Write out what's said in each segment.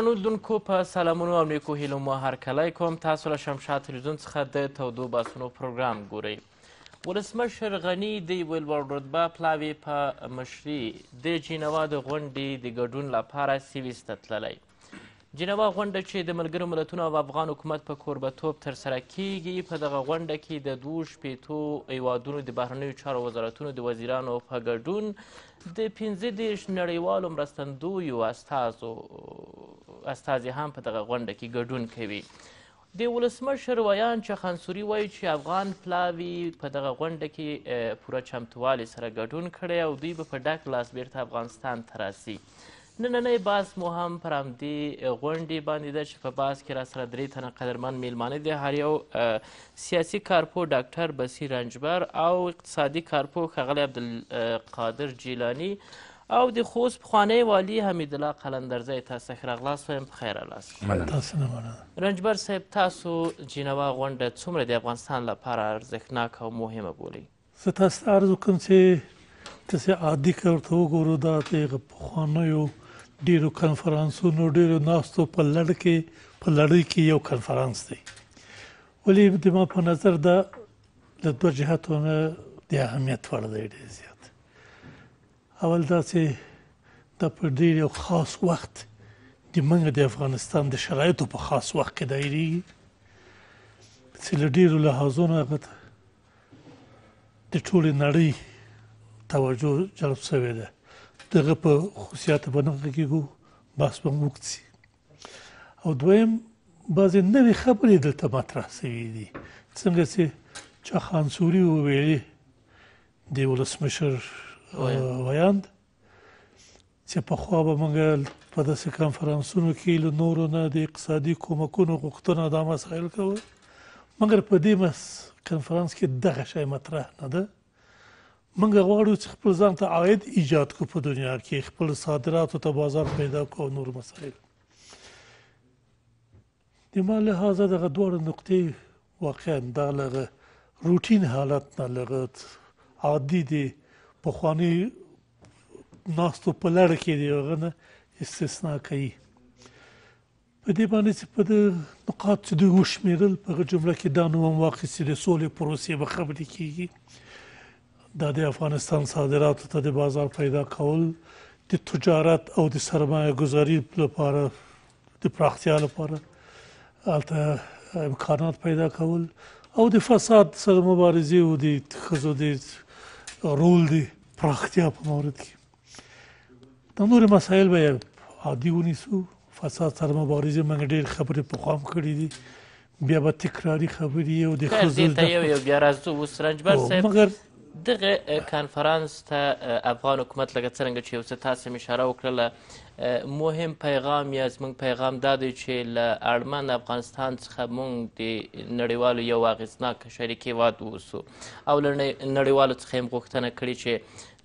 ګرانو لیدونکو په سلامونو او نیکو هیلو مو هرکلی کوم تاسو له شمشاد تلویزیون څخه د تودو باسونو پروګرام ګورئ ولسمشر غني د یوې لوړ رتبه پلاوي په مشري د جینوا د غونډې د ګډون لپاره سویس ته تللی جنوا غونډه چې د ملګرو ملتونو او افغان حکومت په کوربتوب ترسره کیږي په دغه غونډه کې د دوو شپېتو هیوادونو د بهرنیو چارو وزارتونو د وزیرانو په ګډون د پنځه دېرش نړیوالو مرستندویو استازو استازي هم په دغه غونډه کې ګډون کوي د ولسمشر ویان چې خنسوري وایي چې افغان پلاوي په دغه غونډه کې پوره چمتووالي سره ګډون کړی او دوی به په ډک لاس بیرته افغانستان ته راسي نننۍ باس مو هم پر همدې غونډې باندې ده چې په باس کې راسره درې تنه قدرمن میلمانه دي هر یو سیاسي کارپو ډاکټر بصیر رنجبر او اقتصادي کارپو ښاغلی عبدالقادر جیلانی او د خوست پخوانی والی حمیدالله قلندرزی تاسو ښه راغلاست وایم په خیر راغلاست رنجبر صاحب تاسو جینوا غونډه څومره د افغانستان لپاره ارزښتناکه او مهمه بولئ زه تاسو ته عرض وکړم چې تاسې عادي کار ته وګورو دا د هغه پخوانیو ډیرو کانفرنسونو ډیرو ناستو په لړ کې په لړۍ کې یو کانفرنس دی ولې د ما په نظر دا د دوه جهاتو نه د اهمیت وړ دی ډیر زیات اول دا چې دا په ډیر یو خاص وخت د موږ د افغانستان د شرایطو په خاص وخت کې دایری چې له ډیرو لحاظونو هغه د ټولې نړۍ توجه جلب شوې ده دغه په خصوصیات باندې کېږو بس به موږ سي او دویم بعضې نوې خبرې دلته مطرح شوي دي څنګه چې چا خانسوري وویلې د ولسمشر ویاند چې پخوا به موږ په داسې کانفرانسونو کې له نورو نه د اقتصادي کومکونو غوښتنه دا مسایل کوو مګر په دې مس کانفرانس کې دغه شی مطرح نه ده موږ غواړو چې خپل ځان ته عاید ایجاد کو په دنیا کې خپل صادراتو ته بازار پیدا کو نور مسایل د ما له هازه دغه دوه نقطې واقعا دا لغه روټین حالت نه لغه عادي دي په خواني ناستو په لړ کې دی هغه نه استثنا کوي په دې باندې چې په د نقاط د وشمیرل په جمله کې دا نوم واقع سي د سولې پروسې به خبرې کیږي د د افغانستان صادراتو ته د بازار پیدا کول د تجارت او د سرمایه گذاري لپاره د پراختیا لپاره البته امکانات پیدا کول او د فساد سره مبارزه او د خزو د رول د پراختیا په مورد کې دا نور مسایل به عادي ونیسو فساد سره مبارزه موږ ډېر خبرې په خام کړې دي بیا به تکراری خبرې او د خزو د یو یو بیا راځو وسرنجبر صاحب مګر دغه کانفرنس ته افغان حکومت لکه څنګه چې اوس تاسو اشاره وکړله مهم پیغام یا زموږ پیغام دا دی چې له اړمن افغانستان څخه موږ د نړیوالو یو اغېزناک شریک هېواد واوسو او له نړیوالو څخه یې غوښتنه کړې چې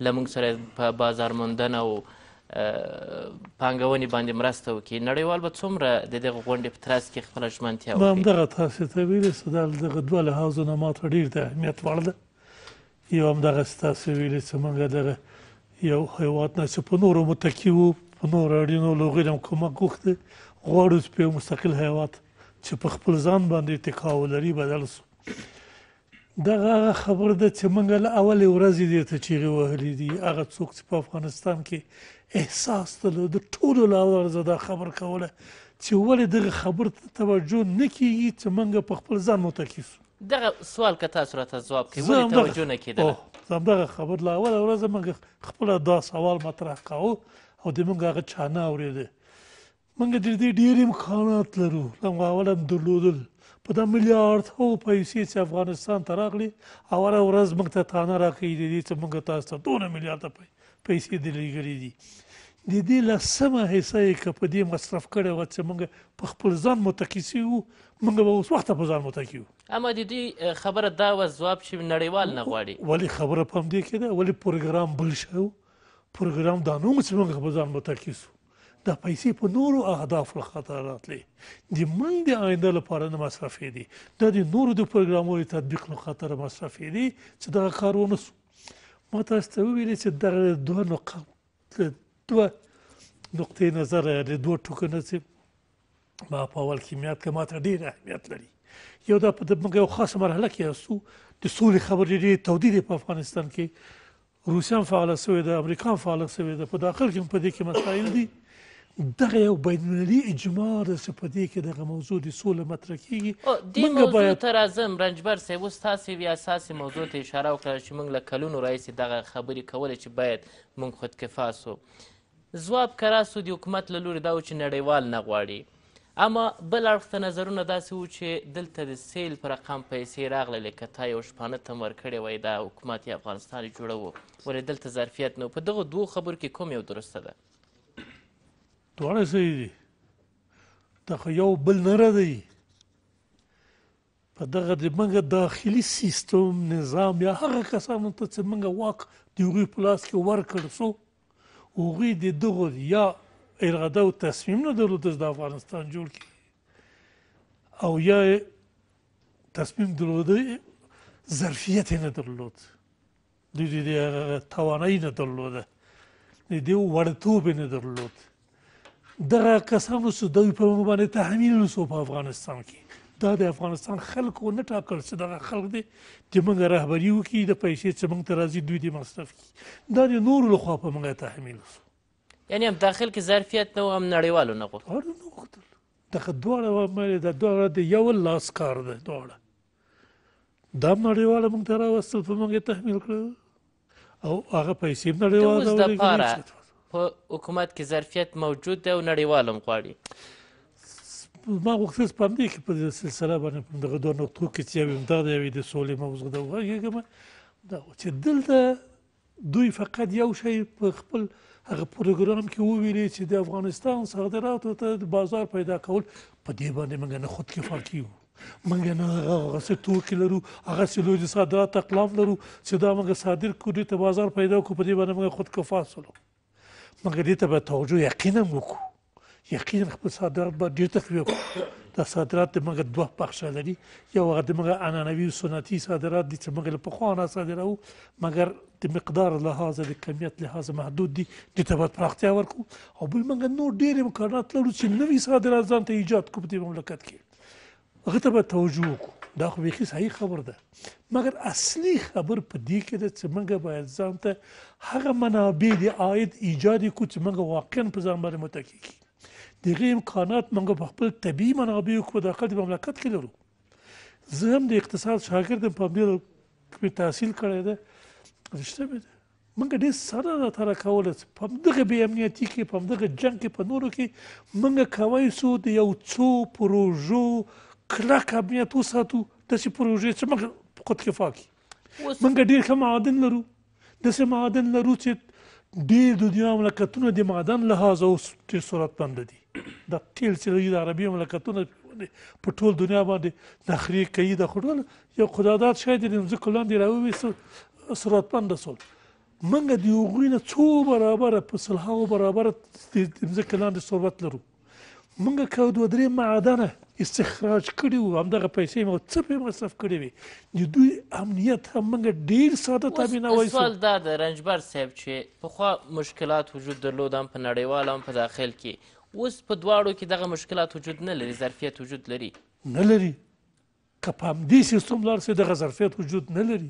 له موږ سره په بازار موندنه او پانګونې باندې مرسته وکړي نړیوال به څومره د دغه غونډې په ترڅ کې خپله ژمنتیا وکړي همدغه تاسې ته ویلې چې دغه دوه لحاظونه ماته ډېر د اهمیت وړ ده یو هم دغه ستاسو ویلې چې موږ دغه یو هیواد نه چې په نورو متکي وو په نورو اړینو لغیر هم کومک غوښته غواړو چې په یو مستقل هیواد چې په خپل ځان باندې اتکا ولري بدل سو دغه هغه خبر ده چې موږ له اولې ورځې دې ته چیغې وهلې دي هغه څوک چې په افغانستان کې احساس درلود ټولو له اول ورځې دا خبر کوله چې ولې دغه خبر ته توجه نه کیږي چې موږ په خپل ځان متکي سو دغه سوال که تاسو راته ځواب کوئ ولې توجه نه کېدله همدغه خبر له اوله ورځه موږ خپله دا سوال مطرح کوو او د موږ هغه چا نه اورېده موږ د دې ډېر امکانات لرو موږ اول هم درلودل په دا میلیارد هو پیسې چې افغانستان ته راغلي اوله ورځ موږ ته تانه راکوي د دې چې موږ تاسو ته دونه میلیارده پیسې دې لېږلې دي د دې لسمه حصہ یې که په دې مصرف کړی وه چې موږ په خپل ځان متکي سي وو موږ به اوس وخته په ځان متکي وو اما د دې خبره دا و ځواب چې نړیوال نه غواړي ولې خبره په همدې کې ده ولې پروګرام بل شو پروګرام دا نوم چې موږ په ځان متکي سو دا پیسې په نورو اهدافو خطر راتلی د منډه آینده لپاره نه مصرفې دي دا د نورو د پروګرامونو تطبیق نو خطر مصرفې دي چې دا کارونه ما تاسو ته ویل چې دا دوه نقطه دوه نقطې نظر د دوه ټوکنه چې ما په اول کیمیات کې ماته ډېر اهمیت لري یو دا په موږ یو خاصه مرحله کې یاستو د سولې خبرې ډېرې تودې په افغانستان کې روسیان فعاله سوې ده امریکا فعاله سوې ده په داخل کې په دې کې مسایل دي دغه یو بینالمللي اجماع د سپدې کې دغه موضوع د سوله مطرح کیږي دې موضوع باید... ته راځم رنجبر صاحب اوس تاسې بیا اساسي موضوع ته اشاره وکړه چې موږ له کلونو راهیسې دغه خبرې کولې چې باید موږ خودکفا سو ځواب کرار سو د حکومت له لوري دا و چې نړیوال نه غواړي اما بل اړخ ته نظرونه داسې و چې دلته د سیل پر رقم پیسې راغللې که تا یو شپانه تم ورکړې وای دا حکومت یې افغانستان یې جوړوو ولې دلته ظرفیت نه په دغو دوو خبرو کې کوم یو درسته ده دواړه صحیح دي دغه یو بل نه ردی په دغه د موږ داخلي سیستم نظام یا هغه کسانو ته چې موږ واک د هغوی په لاس کې ورکړ سو هغوی د دغو یا اراده او تصمیم نه درلودل د افغانستان جوړ کړي او یا تصمیم درلوده ظرفیت نه درلود دوی د توانایي نه درلوده د دې وړتوب نه درلود دغه کسانو سو دوی په باندې تحمیل وسو په افغانستان کې دا د افغانستان خلکو نه ټاکل چې دغه خلک دي چې موږ رهبري وکړي د پیسې چې موږ ته راځي دوی دې مصرف کړي دا د نورو لخوا په موږ تحمیل وسو یعنی هم داخل کې ظرفیت نه و هم نړیوالو نه غوښتل نه غوښتل دغه دواړه د دواړه د یو لاس کار دی دواړه دا نړیواله موږ ته راوستل په موږ تحمیل کړو او هغه پیسې نړیواله د لپاره په حکومت کې ظرفیت موجود دی او نړیوال هم غواړي ما غوښتل په همدې کې په سلسله باندې په دغه دوه نقطو کې چې یو دا د یوې د سولې موضوع ده وغږېږم دا چې دلته دوی فقط یو شی په خپل هغه پروګرام کې وویلې چې د افغانستان صادراتو ته بازار پیدا کول په دې باندې موږ نه خود کفایتي یو موږ نه هغه څه توکي لرو هغه څه لوی صادرات اقلاف لرو چې دا موږ صادر کړو ته بازار پیدا کړو په دې باندې موږ خود کفایت سولو موږ دې ته به توجه یقینا وکړو یقینا خپل صادرات به ډیر تقویه کړو دا صادرات موږ دوه بخښه لري یو هغه د موږ عنعنوي او سنتي صادرات دي چې موږ له پخوانه صادرو مګر د مقدار لحاظ د کمیت لحاظ محدود دي د تبات پراختیا ورکو او بل موږ نور ډیر امکانات لرو چې نوي صادرات ځان ته ایجاد کړو په مملکت کې هغه ته به توجه وکړو دا خو بیخي صحیح خبر ده مګر اصلي خبر په دې کې ده چې موږ باید ځان ته هغه منابع د عاید ایجاد کړو چې موږ واقعا په ځان باندې متکي کړو دغه امکانات موږ په خپل طبي منابعو کې د خپل مملکت کې لرو زه هم د اقتصاد شاګرد په دې کې تحصیل کړی دی رښتیا ده موږ ډېر سره را تر کول په دغه بې امنیتي کې په دغه جنگ کې په نورو کې موږ کوي سو د یو څو پروژو کلک امنیت وساتو داسې پروژې چې موږ په قوت کې فاکي موږ ډېر ښه معادن لرو داسې معادن لرو چې ډېر دنیا مملکتونه د معادن لحاظ او صورت باندې دي د تیل چې د عربي مملکتونو په ټول دنیا باندې نخري کوي د خټول یو خدادات شاید د زه کلاندې راوي سراتمند سول منګه دی وګینه څو برابر په سلهاو برابر د زه کلاندې ثروت لرو منګه کو دوه درې معدنه استخراج کړي وو همدغه پیسې مو څه په مصرف کړي وي د دوی امنیت هم موږ ډیر ساده تامین وایو سوال دا د رنجبر صاحب چې په خو مشکلات وجود درلود هم په نړیوال هم په داخل کې اوس په دواړو کې دغه مشکلات وجود نه لري ظرفیت وجود لري نه لري که په همدې سیستم لاړ سئ دغه ظرفیت وجود نه لري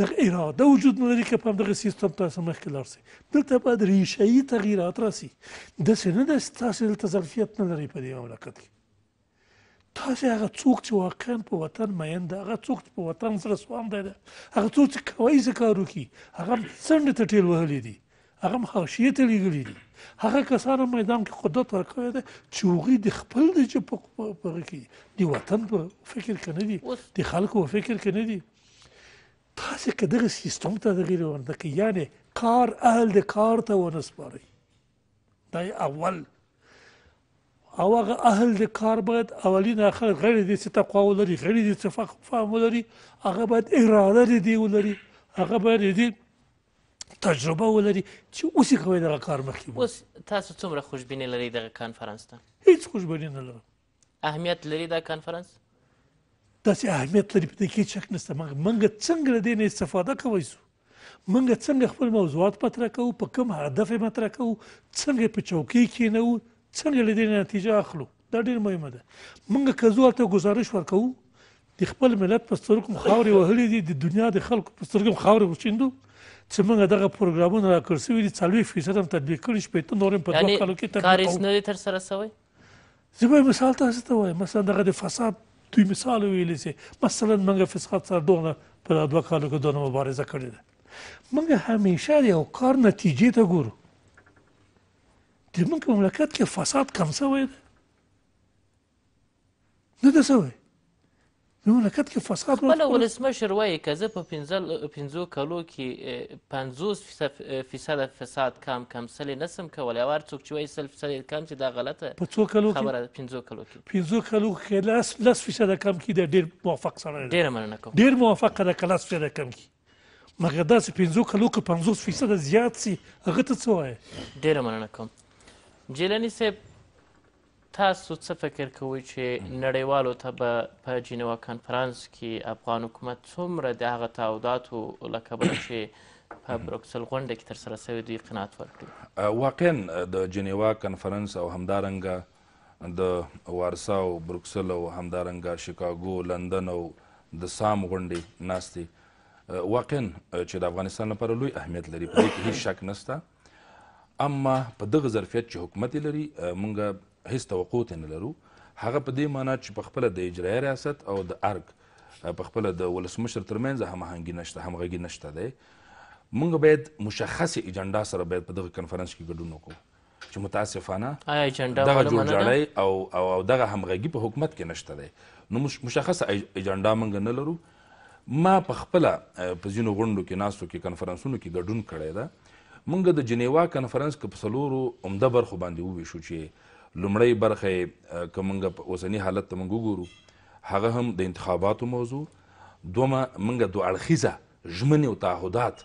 دغه اراده وجود نه لري که په همدغه سیستم تاسو مخکې لاړ سئ دلته باید ریشه یي تغییرات راسي داسې نه ده چې تاسې دلته ظرفیت نه لرئ په دې مملکت کې تاسو هغه څوک چې واقعا په وطن مین ده هغه څوک چې په وطن سره سوام ده هغه څوک چې کوي څه کار وکړي هغه څنډې ته ټېل وهلی دي هغه هم حاشیې ته لیږلي دي هغه کسان هم میدان کې قدرت راکړی دی چې هغوی د خپل د ژب په هغه کې د وطن په فکر کې نه دي د خلکو په فکر کې نه دي تاسې که دغه سیستم ته تغیر ورنه کړئ یعنې کار اهل د کار ته ونه سپارئ دا اول او هغه اهل د کار باید اولین اخر غیر دې چې تقوا ولري غیر دې چې فهم ولري هغه باید اراده دې ولري هغه باید دې تجربه ولري چې اوس یې کوی دغه کار مخکې اوس تاسو څومره خوشبیني لرئ دغه کنفرانس ته هیڅ خوشبیني نه لرم اهمیت لري دا کنفرانس داسې اهمیت لري په دې کې شک نشته موږ څنګه له دې نه استفاده کوی سو موږ څنګه خپل موضوعات مطرح کوو په کوم هدف یې مطرح کوو څنګه په چوکۍ کښېنو څنګه له دې نه نتیجه اخلو دا ډېر مهمه ده موږ که زه ورته ګزارش ورکوو د خپل ملت په سترګو خاورې وهلې دي د دنیا د خلکو په سترګو خاورې وشیندو چې موږ دغه پروګرامونه را کړسوي دي 40 فیصد هم تطبیق کړی شپې ته نور په دوه کالو کې تطبیق کار یې نه تر سره سوی زه به مثال تاسو ته وایم مثلا دغه د فساد دوی مثال ویلی سي مثلا موږ فساد سره دوه په دوه کالو کې دوه مبارزه کړې ده موږ همیشه یو کار نتیجې ته ګورو د موږ مملکت کې فساد کم سوی ده نه ده سوی نو مملکت کې فساد خپل ولسمشر وایي که زه په پنځو کالو کې پنځوس فیصده فساد کم کم سلې نه سم کولی او هر څوک چې وایي سل فیصده کم چې دا غلطه په څو کالو خبره ده پنځو کالو کې پنځو کالو کې لس لس فیصده کم کیده ډېر موفق سړی دی ډېره مننه کوم ډېر موفق ده که لس فیصده کم کي مګر داسې پنځو کالو کې پنځوس فیصده زیات سي هغه ته څه وایي ډېره مننه کوم جیلاني صاحب تاسو څه فکر کوئ چې نړیوالو ته به په جینوا کنفرانس کې افغان حکومت څومره د هغه تعهداتو له کبله چې په بروکسل غونډه کې ترسره سوې دوی قناعت ورکړي واقعا د جینوا کنفرانس او همدارنګه د وارسا او بروکسل او همدارنګه شیکاګو لندن او د سام غونډې ناستې واقعا چې د افغانستان لپاره لوی اهمیت لري په دې کې هیڅ شک نشته اما په دغه ظرفیت چې حکومت لري مونږ هیڅ توقع ته نه لرو هغه په دې معنا چې په خپله د اجرایه ریاست او د ارګ په خپله د ولسمشر ترمنځ هماهنګي نشته همغږي نشته دی موږ باید مشخصې ایجنډا سره باید په دغه کنفرانس کې ګډون وکړو چې متاسفانه دغه جوړجاړی او او دغه همغږي په حکومت کې نشته دی نو مشخصه ایجنډا موږ نه لرو ما په خپله په ځینو غونډو کې ناستو کې کنفرانسونو کې ګډون کړی ده موږ د جنیوا کنفرانس کې په څلورو عمده برخو باندې وویشو چې لومړۍ برخه کومنګ اوسنی حالت ته موږ وګورو هغه هم د انتخاباتو موضوع دومه موږ دوه اړخیزه ژمنې او تعهدات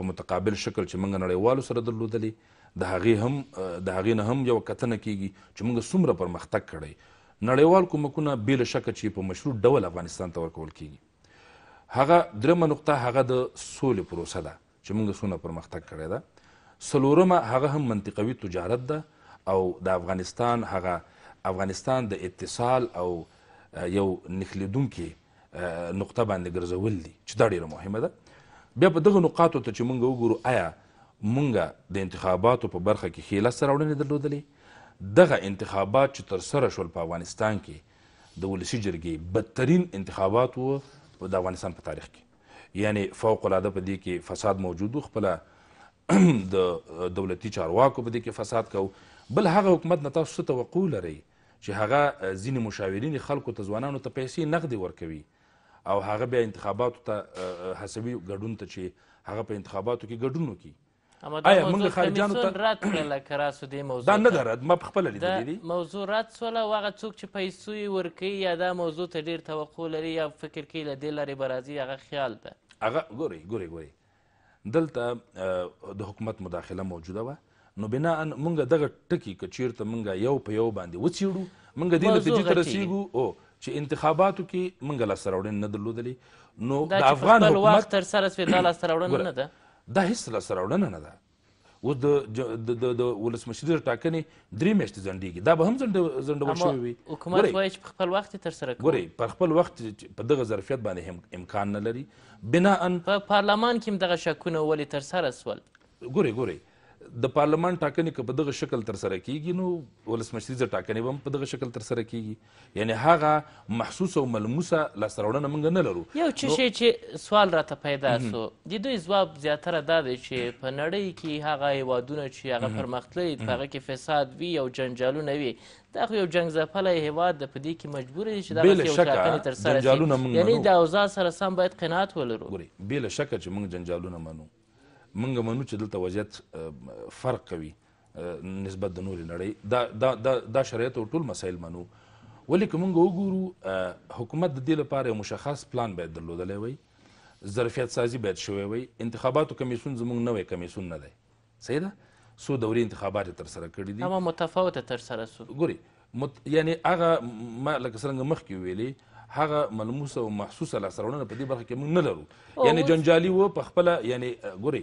په متقابل شکل چې موږ نړیوالو سره درلودلې د هغې هم د هغې نه هم یو کتنه کیږي چې موږ څومره پرمختګ کړی نړیوال کومکونه بې له شکه چې په مشروع ډول افغانستان ته ورکول کیږي هغه درېمه نقطه هغه د سولې پروسه ده چې موږ څونه پرمختګ کړی ده څلورمه هغه هم منطقوي تجارت ده او د افغانستان هغه افغانستان د اتصال او یو نښلیدونکي نقطه باندې ګرځول دي چې دا ډیره مهمه ده بیا په دغه نقاطو ته چې موږ وګورو آیا موږ د انتخاباتو په برخه کې ښې لاسته راوړنې درلودلې دغه انتخابات چې ترسره شول په افغانستان کې د ولسي جرګې بدترین انتخابات و د افغانستان په تاریخ کې یعنی فوق العاده په دې کې فساد موجود و خپله د دولتي چارواکو په دې کې فساد کو بل هغه حکومت نه تاسو څه توقع لرئ چې هغه ځینې مشاورین خلکو ته ځوانانو ته پیسې نغدې ورکوي او هغه بیا انتخاباتو ته هڅوي ګډون ته چې هغه په انتخاباتو کې ګډون وکړي آیا موږ خارجانو ته رات کړله که راسو دې موضوع دا نه ده رد ما پخپله لیدلې دي موضوع رد سوله او هغه څوک چې پیسو یې ورکوي یا دا موضوع ته ډېر توقع لري یا فکر کوي له دې لارې به راځي هغه خیال ده هغه ګورئ ګورئ ګورئ دلته د حکومت مداخله موجوده وه نو بنا ان مونږ دغه ټکی کچیر ته مونږ یو په یو باندې وڅېړو مونږ دې نتیجې ته رسیږو او چې انتخاباتو کې مونږ لا سراوړن نه درلودلې نو د افغان حکومت تر سره سوی دا لا سراوړن نه ده دا هیڅ لا سراوړن نه ده و د د د ولسمشر ټاکنې درې میاشتې ځنډېږي دا به هم ځنډول شوی وي حکومت وایي چې په خپل وخت تر سره ګوري پر خپل وخت په دغه ظرفیت باندې امکان نه لري بنا ان په پارلمان کې هم دغه شکونه ولې تر سره سول ګوري ګوري د پارلمان ټاکنې که په دغه شکل ترسره کیږي نو ولسمشریزه ټاکنې به هم په دغه شکل ترسره کیږي یعنی هغه محسوس او ملموسه لاسته راوړنه موږ نه لرو یو څه شی چې سوال راته پیدا سو د دوی ځواب زیاتره دا دی چې په نړۍ کې هغه هیوادونه چې هغه پرمختللي په هغه کې فساد وي او جنجالونه وي دا خو یو جنگ ځپلی هیواد د په دې کې مجبور دی چې دغه یو ټاکنې ترسره شي یعنی د اوضاع سره سم باید قناعت ولرو بېله شکه چې موږ جنجالونه منو موږ منو چې دلته وضعیت فرق کوي نسبت د نورې نړۍ دا دا دا, دا شرایط او ټول مسایل منو ولې که موږ وګورو حکومت د دې لپاره یو مشخص پلان باید درلودلی وی ظرفیت سازي باید شوی وی انتخاباتو کمیسون زموږ نوی کمیسون نه دی صحیح ده څو دورې انتخابات ترسره کړي دي اما متفاوته ترسره سو ګوري مت... یعنی هغه ما لکه څرنګه مخکې ویلې هغه ملموسه او محسوسه لاسرونه په دې برخه کې موږ نه لرو یعنی جنجالي و په خپله یعنی ګوري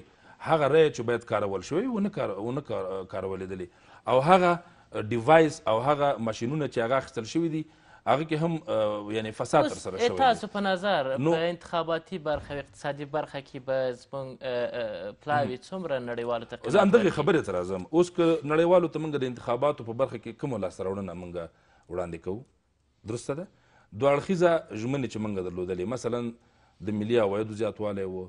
هغه ری چې باید کارول شوی ونه کار ونه کارولېدلې او هغه ډیوایس او هغه ماشینونه چې هغه اخیستل شوي دي هغه کې هم یعنی فساد تر سره شوی تاسو په نظر په انتخاباتي برخه او اقتصادي برخه کې به زموږ پلاوي څومره نړیوالو ته زه همدغې خبرې ته راځم اوس که نړیوالو ته موږ د انتخاباتو په برخه کې کومه لاسته راوړنه موږ وړاندې کوو درسته ده دوه اړخیزه ژمنې چې موږ درلودلې مثلا د ملي عوایدو زیاتوالی و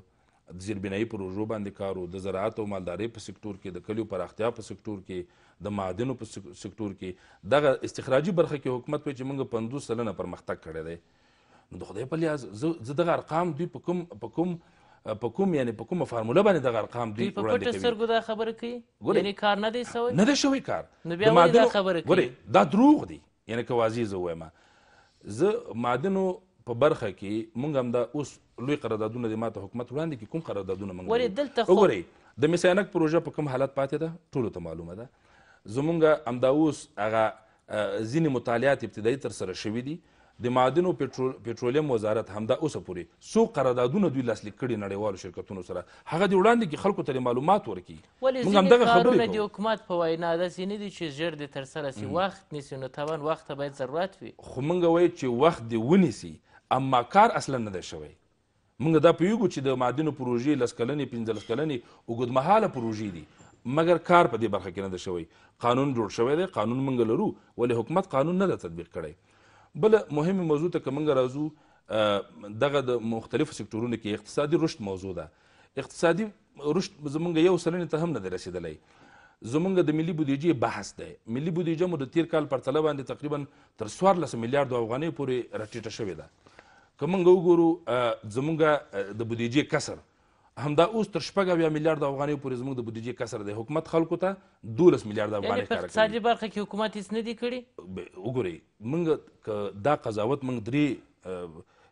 د زیربنایي پروژو باندې کار و د زراعت او مالدارۍ په سکتور کې د کلیو پراختیا په سکتور کې د معادنو په سکتور کې دغه استخراجي برخه کې حکومت وایي چې موږ پنځوس سلنه پرمختګ کړی دی نو د خدای په لحاظ زه دغه ارقام دوی په کوم په کوم په کوم یعنی په کومه فارموله باندې دغه ارقام دوی وړاندې کوي په پټه سترګو دا خبره کوي یعنی کار نه دی سوی نه دی شوی کار نو بیا ولې دا خبره کوي ګورئ دا دروغ دی یعنی که واضح زه ووایم زه معدنو په برخه کې مونږ هم دا اوس لوی قراردادونه د ماته حکومت وړاندې کې کوم قراردادونه مونږ ولې دلته خو وګورئ د میسینک پروژه په کوم حالت پاتې ده ټولو ته معلومه ده زمونږ همدا اوس هغه ځینې مطالعات ابتدایي ترسره شوي دي د معدنو پټرول پټرولیم وزارت همدا اوسه پورې سو قراردادونه دوی لاسلیک کړي نړیوالو شرکتونو سره هغه دی وړاندې کې خلکو ته معلومات ورکړي ولې ځینې کارونه د حکومت په وینا داسې نه دي چې ژر د ترسره سي وخت نیسي نو توان وخت ته باید ضرورت وي خو موږ وایو چې وخت دې ونیسي اما کار اصلا نه دی شوی موږ دا پوهیږو چې د معدنو پروژې لس کلنې پنځلس کلنې اوږدمهاله پروژې دي مګر کار په دې برخه کې نه دی شوی قانون جوړ شوی دی قانون موږ لرو ولې حکومت قانون نه دی تطبیق کړی بله مهمې موضوع ته که موږ راځو دغه د مختلفو سکتورونو کې اقتصادي رشد موضوع ده اقتصادي رشد زمونږ یو سلنې ته هم نه دی رسېدلی زمونږ د ملي بودیجې بحث دی ملي بودیجه مو د تیر کال پرتله باندې تقریبا تر څوارلس میلیارډو افغانۍ پورې راټیټه شوې ده که موږ وګورو زموږ د بودیجې کسر همدا اوس تر شپږ اویا میلیارد افغانۍ پورې زموږ د بودیجې کسر دی حکومت خلکو ته دولس میلیارد افغانۍ ښکاره اقتصادي برخه کې حکومت هیڅ نه دی کړي وګورئ موږ که دا قضاوت موږ درې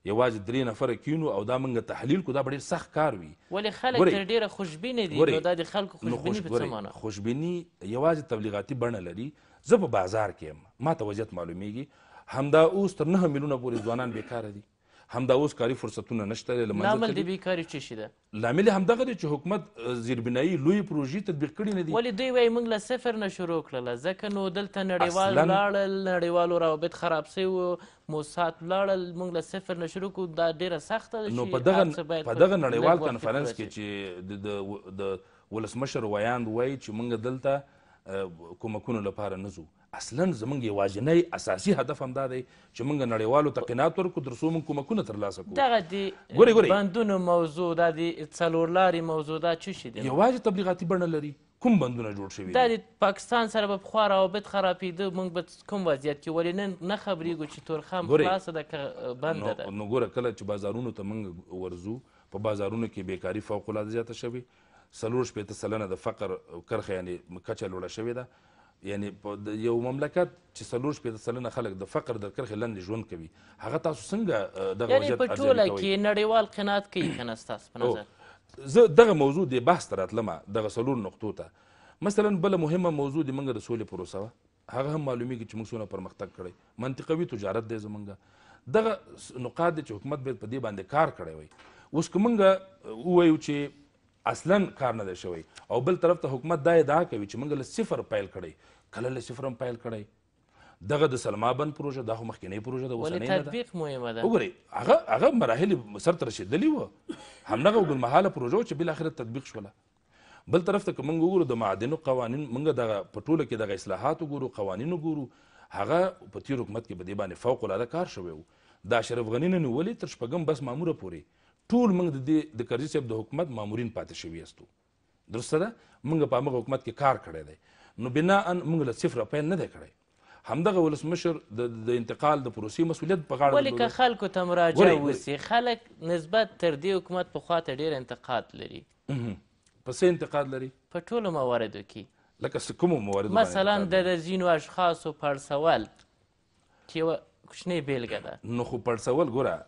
یوازې درې نفره کینو او دا موږ تحلیل کو دا ډېر سخت کار وي ولې خلک تر ډېره خوشبینه دي نو دا د خلکو خوشبیني په څه معنی خوشبیني یوازې تبلیغاتي بڼه لري زه په بازار کې یم ما ته وضعیت معلومیږي همدا اوس تر نهه میلیونه پورې ځوانان بیکاره دي همدا اوس کاري فرصتونه نشته لامل د بیکاری څه شي ده لامل یې همدغه دی چې حکومت زیربنایي لویې پروژې تطبیق کړي نه دي ولې دوی وایي موږ له صفر نه شروع کړله ځکه نو دلته نړیوال لاړل نړیوالو روابط خراب سوي وو موساد لاړل موږ له صفر نه شروع کړو دا ډیره سخته ده نو په دغه په دغه نړیوال کانفرنس کې چې د ولسمشر ویاند وایي چې موږ دلته کومکونو لپاره نه ځو اصلا زمونږ یوازینی اساسي هدف همدا دی چې موږ نړیوالو ته قناعت ورکړو تر څو موږ کومکونه ترلاسه کړو دغه د ګورئ ګورئ بندونو موضوع دا د څلورلارې موضوع دا څه شی دی یوازې تبلیغاتي بڼه لري کوم بندونه جوړ شوي دا د پاکستان سره به پخوا روابط خرابېده موږ به کوم وضعیت کې ولې نن نه خبرېږو چې تورخم خلاصه ده که بنده ده نو ګوره کله چې بازارونو ته موږ ورځو په بازارونو کې بیکاري فوقالعاده زیاته شوې څلور شپېته سلنه د فقر کرښه یعنې کچه لوړه شوې ده یعنی په یو مملکت چې څلور شپېته سلنه خلک د فقر د کرښې لاندې ژوند کوي هغه تاسو څنګه دغه یعنی په ټوله کې نړیوال قناعت کوي که نه ستاسو په نظر زه دغه موضوع دې بحث ته راتلم دغه څلور نقطو ته مثلا بله مهمه موضوع د موږ د سولې پروسه وه هغه هم معلومیږي چې موږ څومره پرمختګ کړی منطقوي تجارت دی زمونږ دغه نقاط دی چې حکومت باید په دې باندې کار کړی وي اوس که موږ ووایو چې اصلا کار نه دی شوی او بل طرف ته حکومت دا ادعا کوي چې موږ له صفر پیل کړی کله له صفر هم پیل کړی دغه د سلما بند پروژه دا خو مخکینۍ پروژه ده اوسنۍ تطبیق مهمه ده وګورئ هغه هغه مراحل سرته رسېدلي وه همدغه اوږدمهاله پروژه وه چې بالاخره تطبیق شوله بل طرف ته که موږ وګورو د معادنو قوانین موږ دغه په ټوله کې دغه اصلاحات وګورو قوانین وګورو هغه په تیر حکومت کې په دې باندې فوق العاده کار شوی و د اشرف غني نه نیولې تر شپږم بس ماموره پورې ټول موږ د دې د کرزي صاحب د حکومت مامورین پاتې شوي یاستو درسته ده موږ په هغه حکومت کې کار کړی دی نو بنا ان موږ له صفر پیل نه دی کړی همدغه ولسمشر د انتقال د پروسې مسولیت په غاړه ولې که خلکو ته مراجعه وسي خلک نسبت تر دې حکومت په خوا ته ډېر انتقاد لري په څه انتقاد لري په ټولو مواردو کې لکه کومو مواردو مثلا د ځینو اشخاصو پړسول چې یوه کوچنۍ بېلګه ده نو خو پړسول ګوره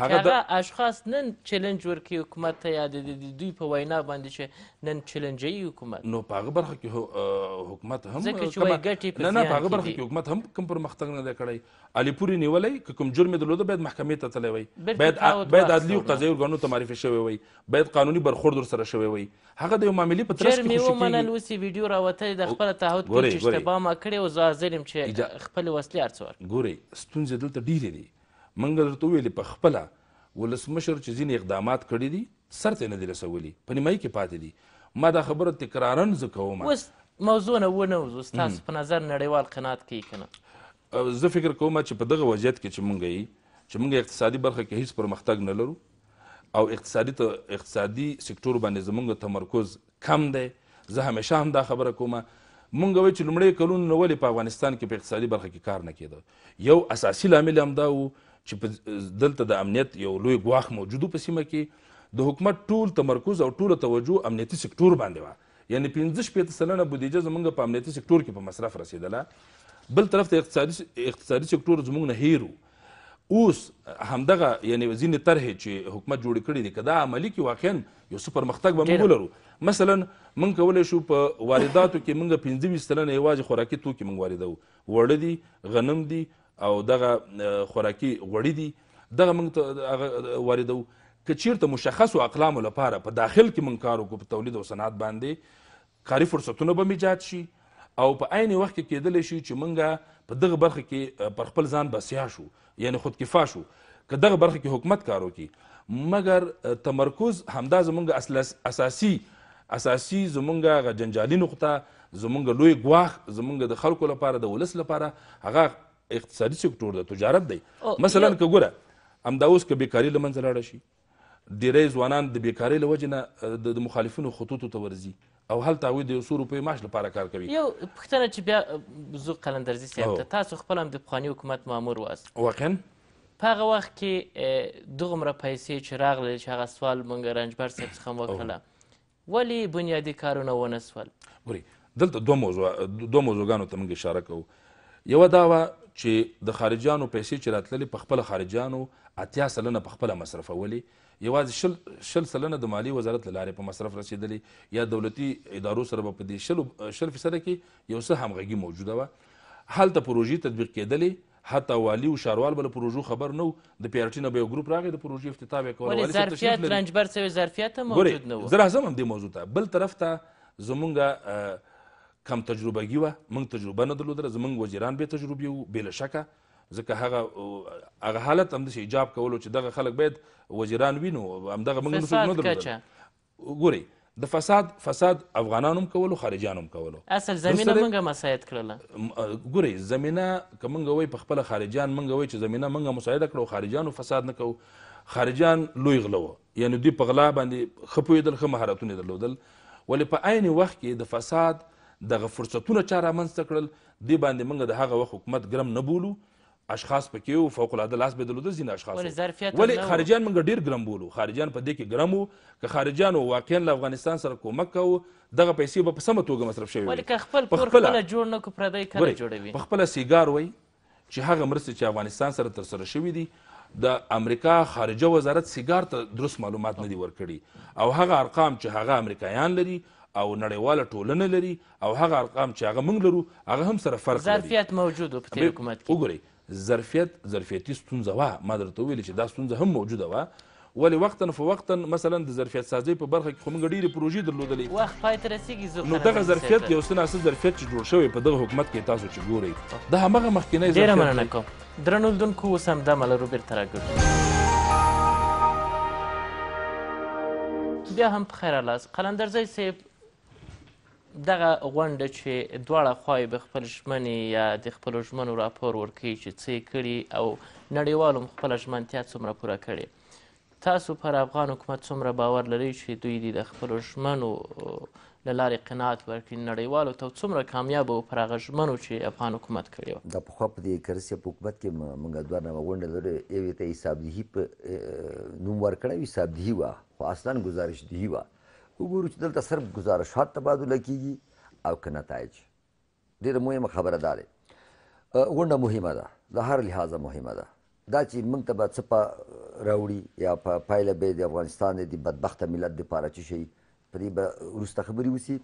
هغه د اشخاص نن چیلنج ورکوي حکومت ته یا د دوی په وینا باندې چې نن چیلنجي حکومت نو په هغه برخه کې حکومت هم ځکه چې وایي ګټې په نه نه په هغه برخه کې حکومت هم کوم پرمختګ نه دی کړی علي پورې نیولی که کوم جرم یې درلوده باید محکمې ته تللی وی باید باید عدلي او قضایي ارګانونو ته معرفي شوی وی باید قانوني برخورد ورسره شوی وی هغه د یو معاملې په ترڅ کې خوشي کېږي منل اوس یې ویډیو راوتلی د خپله تعهد پورې چې اشتباه ما کړې او زه حاضر یم چې خپلې وسلې هر څه ورکړم ګورئ ستونزې دلته ډېرې دي موږ درته وویلې په خپله ولسمشر چې ځینې اقدامات کړي دي سر ته یې نه دي رسولي په نیمایي کې پاتې دي ما دا خبره تکرارا زه کوم اوس موضوع نه ونوځو ستاسو په نظر نړیوال قناعت کوي که نه زه فکر کوم چې په دغه وضعیت کې چې موږ یې چې موږ اقتصادي برخه کې هیڅ پرمختګ نه لرو او اقتصادي اقتصادي سکتور باندې زموږ تمرکز کم دی زه همیشه هم دا خبره کومه مونږ وای چې لومړی کلونو نه ولې په افغانستان کې په اقتصادي برخه کې کار نه کېده یو اساسي لامل هم دا و چې دلته د امنیت یو لوی ګواښ موجودو په سیمه کې د حکومت ټول تمرکز او ټوله توجه امنیتي سکتور باندې وه یعنی پنځه شپېته سلنه بودیجه زموږ په امنیتي سکتور کې په مصرف رسېدله بل طرف ته اقتصادي اقتصادي سکتور زموږ نه هیر اوس همدغه یعنی ځینې طرحې چې حکومت جوړې کړې دي که دا عملي کې واقعا یو څه پرمختګ به موږ ولرو مثلا موږ کولی شو په وارداتو کې موږ پنځه ویشت سلنه یوازې خوراکي توکي موږ واردوو وړه دي غنم دي او دغه خوراکي غوړي دي دغه موږ واردو که چیرته مشخصو اقلامو لپاره په داخل کې موږ کار وکړو په تولید او صنعت باندې کاري فرصتونه به ایجاد شي او په عین وخت کې کېدلی شي چې موږ په دغه برخه کې پر خپل ځان بسیا شو یعنی خودکفا شو که دغه برخه کې حکومت کار وکړي مګر تمرکز همدا زمونږ اساسي اساسي زمونږ هغه جنجالي نقطه زمونږ لوی ګواښ زمونږ د خلکو لپاره د ولس لپاره هغه اقتصادي سکتور د تجارت دی مثلا که ګوره همدا اوس که بیکاري له منځه لاړه شي ډیری ځوانان د بیکارۍ له وجې نه د مخالفینو خطوطو ته ورځي او هلته هغوی د یو څو روپیو معاش لپاره کار کوي یو پوښتنه چې بیا زو قلندرزي صاحب ته تاسو خپل هم د پخواني حکومت مامور واست واقعا په هغه وخت کې دوغومره پیسې چې راغلې چې هغه سوال مونږ رنجبر صاحب څخه وکړله ولې بنیادي کارونه ونه سول ګورئ دلته دوه موضوع دوه موضوعګانو ته موږ اشاره کوو یوه دا وه چې د خارجیانو پیسې چې راتللې په خپله خارجیانو اتیا سلنه په خپله مصرفولې یوازې شل شل سلنه د مالی وزارت له لارې په مصرف رسېدلې یا دولتي ادارو سره به په دې شلو شل فیصده کې یو څه همغږي موجوده وه هلته پروژې تطبیق کېدلې حتی والی او شاروال بل پروژو خبر نو د پی آر ټی نه به یو ګروپ راغی د پروژې افتتاح به کوله ولې ظرفیت رنجبر سوی ظرفیت موجود نه و زه راځم هم دې موضوع ته بل طرف ته زمونږ کم تجربګي وه موږ تجربه نه درلودله زموږ وزیران بې تجربې وو بې له شکه ځکه هغه هغه حالت همداسې ایجاب کولو چې دغه خلک باید وزیران وینو همدغه موږ نه درلودل ګورئ د فساد فساد افغانانو کولو خارجانو کولو اصل زمينه منګه مساعد کړله ګوري زمينه کومنګ وای په خپل خارجان منګ وای چې زمينه منګه مساعده کړو خارجانو فساد نه کوو خارجان لوی غلو یعنی دوی په غلا باندې خپویدل خه مهارتونه درلودل ولی په عین وخت کې د فساد دغه فرصتونه چا رامنځته کړل دې باندې موږ د هغه وخت حکومت ګرم نه بولو اشخاص پکې وو فوق العاده لاس به درلوده ځینې اشخاص ولې خارجیان موږ ډیر ګرم بولو خارجیان په دې کې ګرم وو که خارجیانو واقعا له افغانستان سره کومک کوو دغه پیسې به په سمه توګه مصرف شوي ولې که خپل کور خپله جوړ نه کړو پردی کله جوړوي په خپله سیګار وایي چې هغه مرستې چې افغانستان سره ترسره شوي دي د امریکا خارجه وزارت سیګار ته درست معلومات نه دي ورکړي او هغه ارقام چې هغه امریکایان لري او نړیواله ټولنه لري او هغه ارقام چې هغه موږ لرو هغه هم سره فرق لري ظرفیت موجود په تیر حکومت کې وګورئ ظرفیت ظرفیتي ستونزه وه ما درته ویل چې دا ستونزه هم موجوده وه ولی وقتا فوقتا مثلا د ظرفیت سازي په برخه کې خو موږ ډېرې پروژې درلودلې وخت پای ته رسېږي نو دغه ظرفیت یو څه ناسه ظرفیت چې جوړ شوی په دغه حکومت کې تاسو چې ګورئ دا همغه مخکینی ظرفیت ډېره مننه کوم درنو لیدونکو اوس همدا مله رو بېرته راګرځو بیا هم په خیر لاس قلندرزی صاحب دغه غونډه چې دواړه خواوې به خپل ژمنې یا د خپلو ژمنو راپور ورکوي چې څه کړي او نړیوالو خپله ژمنتیا څومره پوره کړې تاسو پر افغان حکومت څومره باور لرئ چې دوی دې د خپلو ژمنو له لارې قناعت ورکړي نړیوالو ته څومره کامیاب وو پر هغه ژمنو چې افغان حکومت کړې وه دا پخوا په دې کرسیه په حکومت کې موږ دوه نوه غونډه لرو یوې ته حسابدهي په نوم ورکړی حسابدهي وه خو اصلا ګزارشدهي وه وګورو چې دلته صرف گزارشات تبادله کیږي او که نتایج ډېره مهمه خبره دا دی غونډه مهمه ده د هر لحاظه مهمه ده دا چې موږ ته به څه په راوړي یا په پایله به د افغانستان د بدبخته ملت دپاره څه شي په دې به وروسته خبرې وشي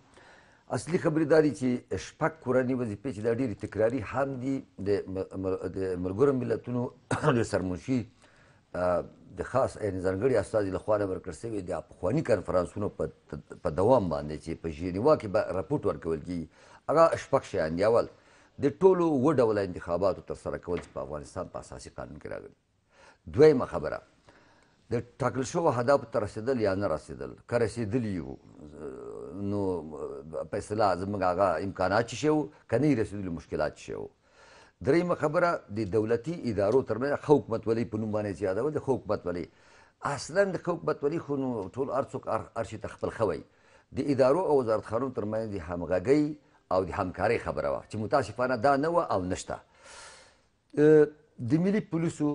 اصلي خبرداري چې شپږ کورني وظیفې چې دا ډېرې تکراري هم دي د ملګرو ملتونو د سرمنشي د خاص ان ځانګړي استاد له خوا ورکړ شوی د پخوانی کانفرنسونو په دوام باندې چې په ژینیوا کې به راپورټ ورکول کیږي هغه شپږ شیان دی اول د ټولو و ډول انتخاباتو ترسره کول چې په افغانستان په اساسي قانون کې راغلي دویمه خبره د ټاکل شو هدف تر رسیدل یا نه رسیدل که رسیدلی وو نو په اصطلاح زموږ هغه امکانات چې شو که نه یې رسیدلو مشکلات چې شو درېمه خبره د دولتي ادارو ترمنځ ښه حکومتولي په نوم باندې چې یادول د ښه حکومتولي اصلا د ښه حکومتولي خو نو ټول هر څوک هر شي ته خپل ښه وایي د ادارو او وزارتخانو ترمنځ د همغږۍ او د همکارۍ خبره وه چې متاسفانه دا نه وه او نشته د ملي پولیسو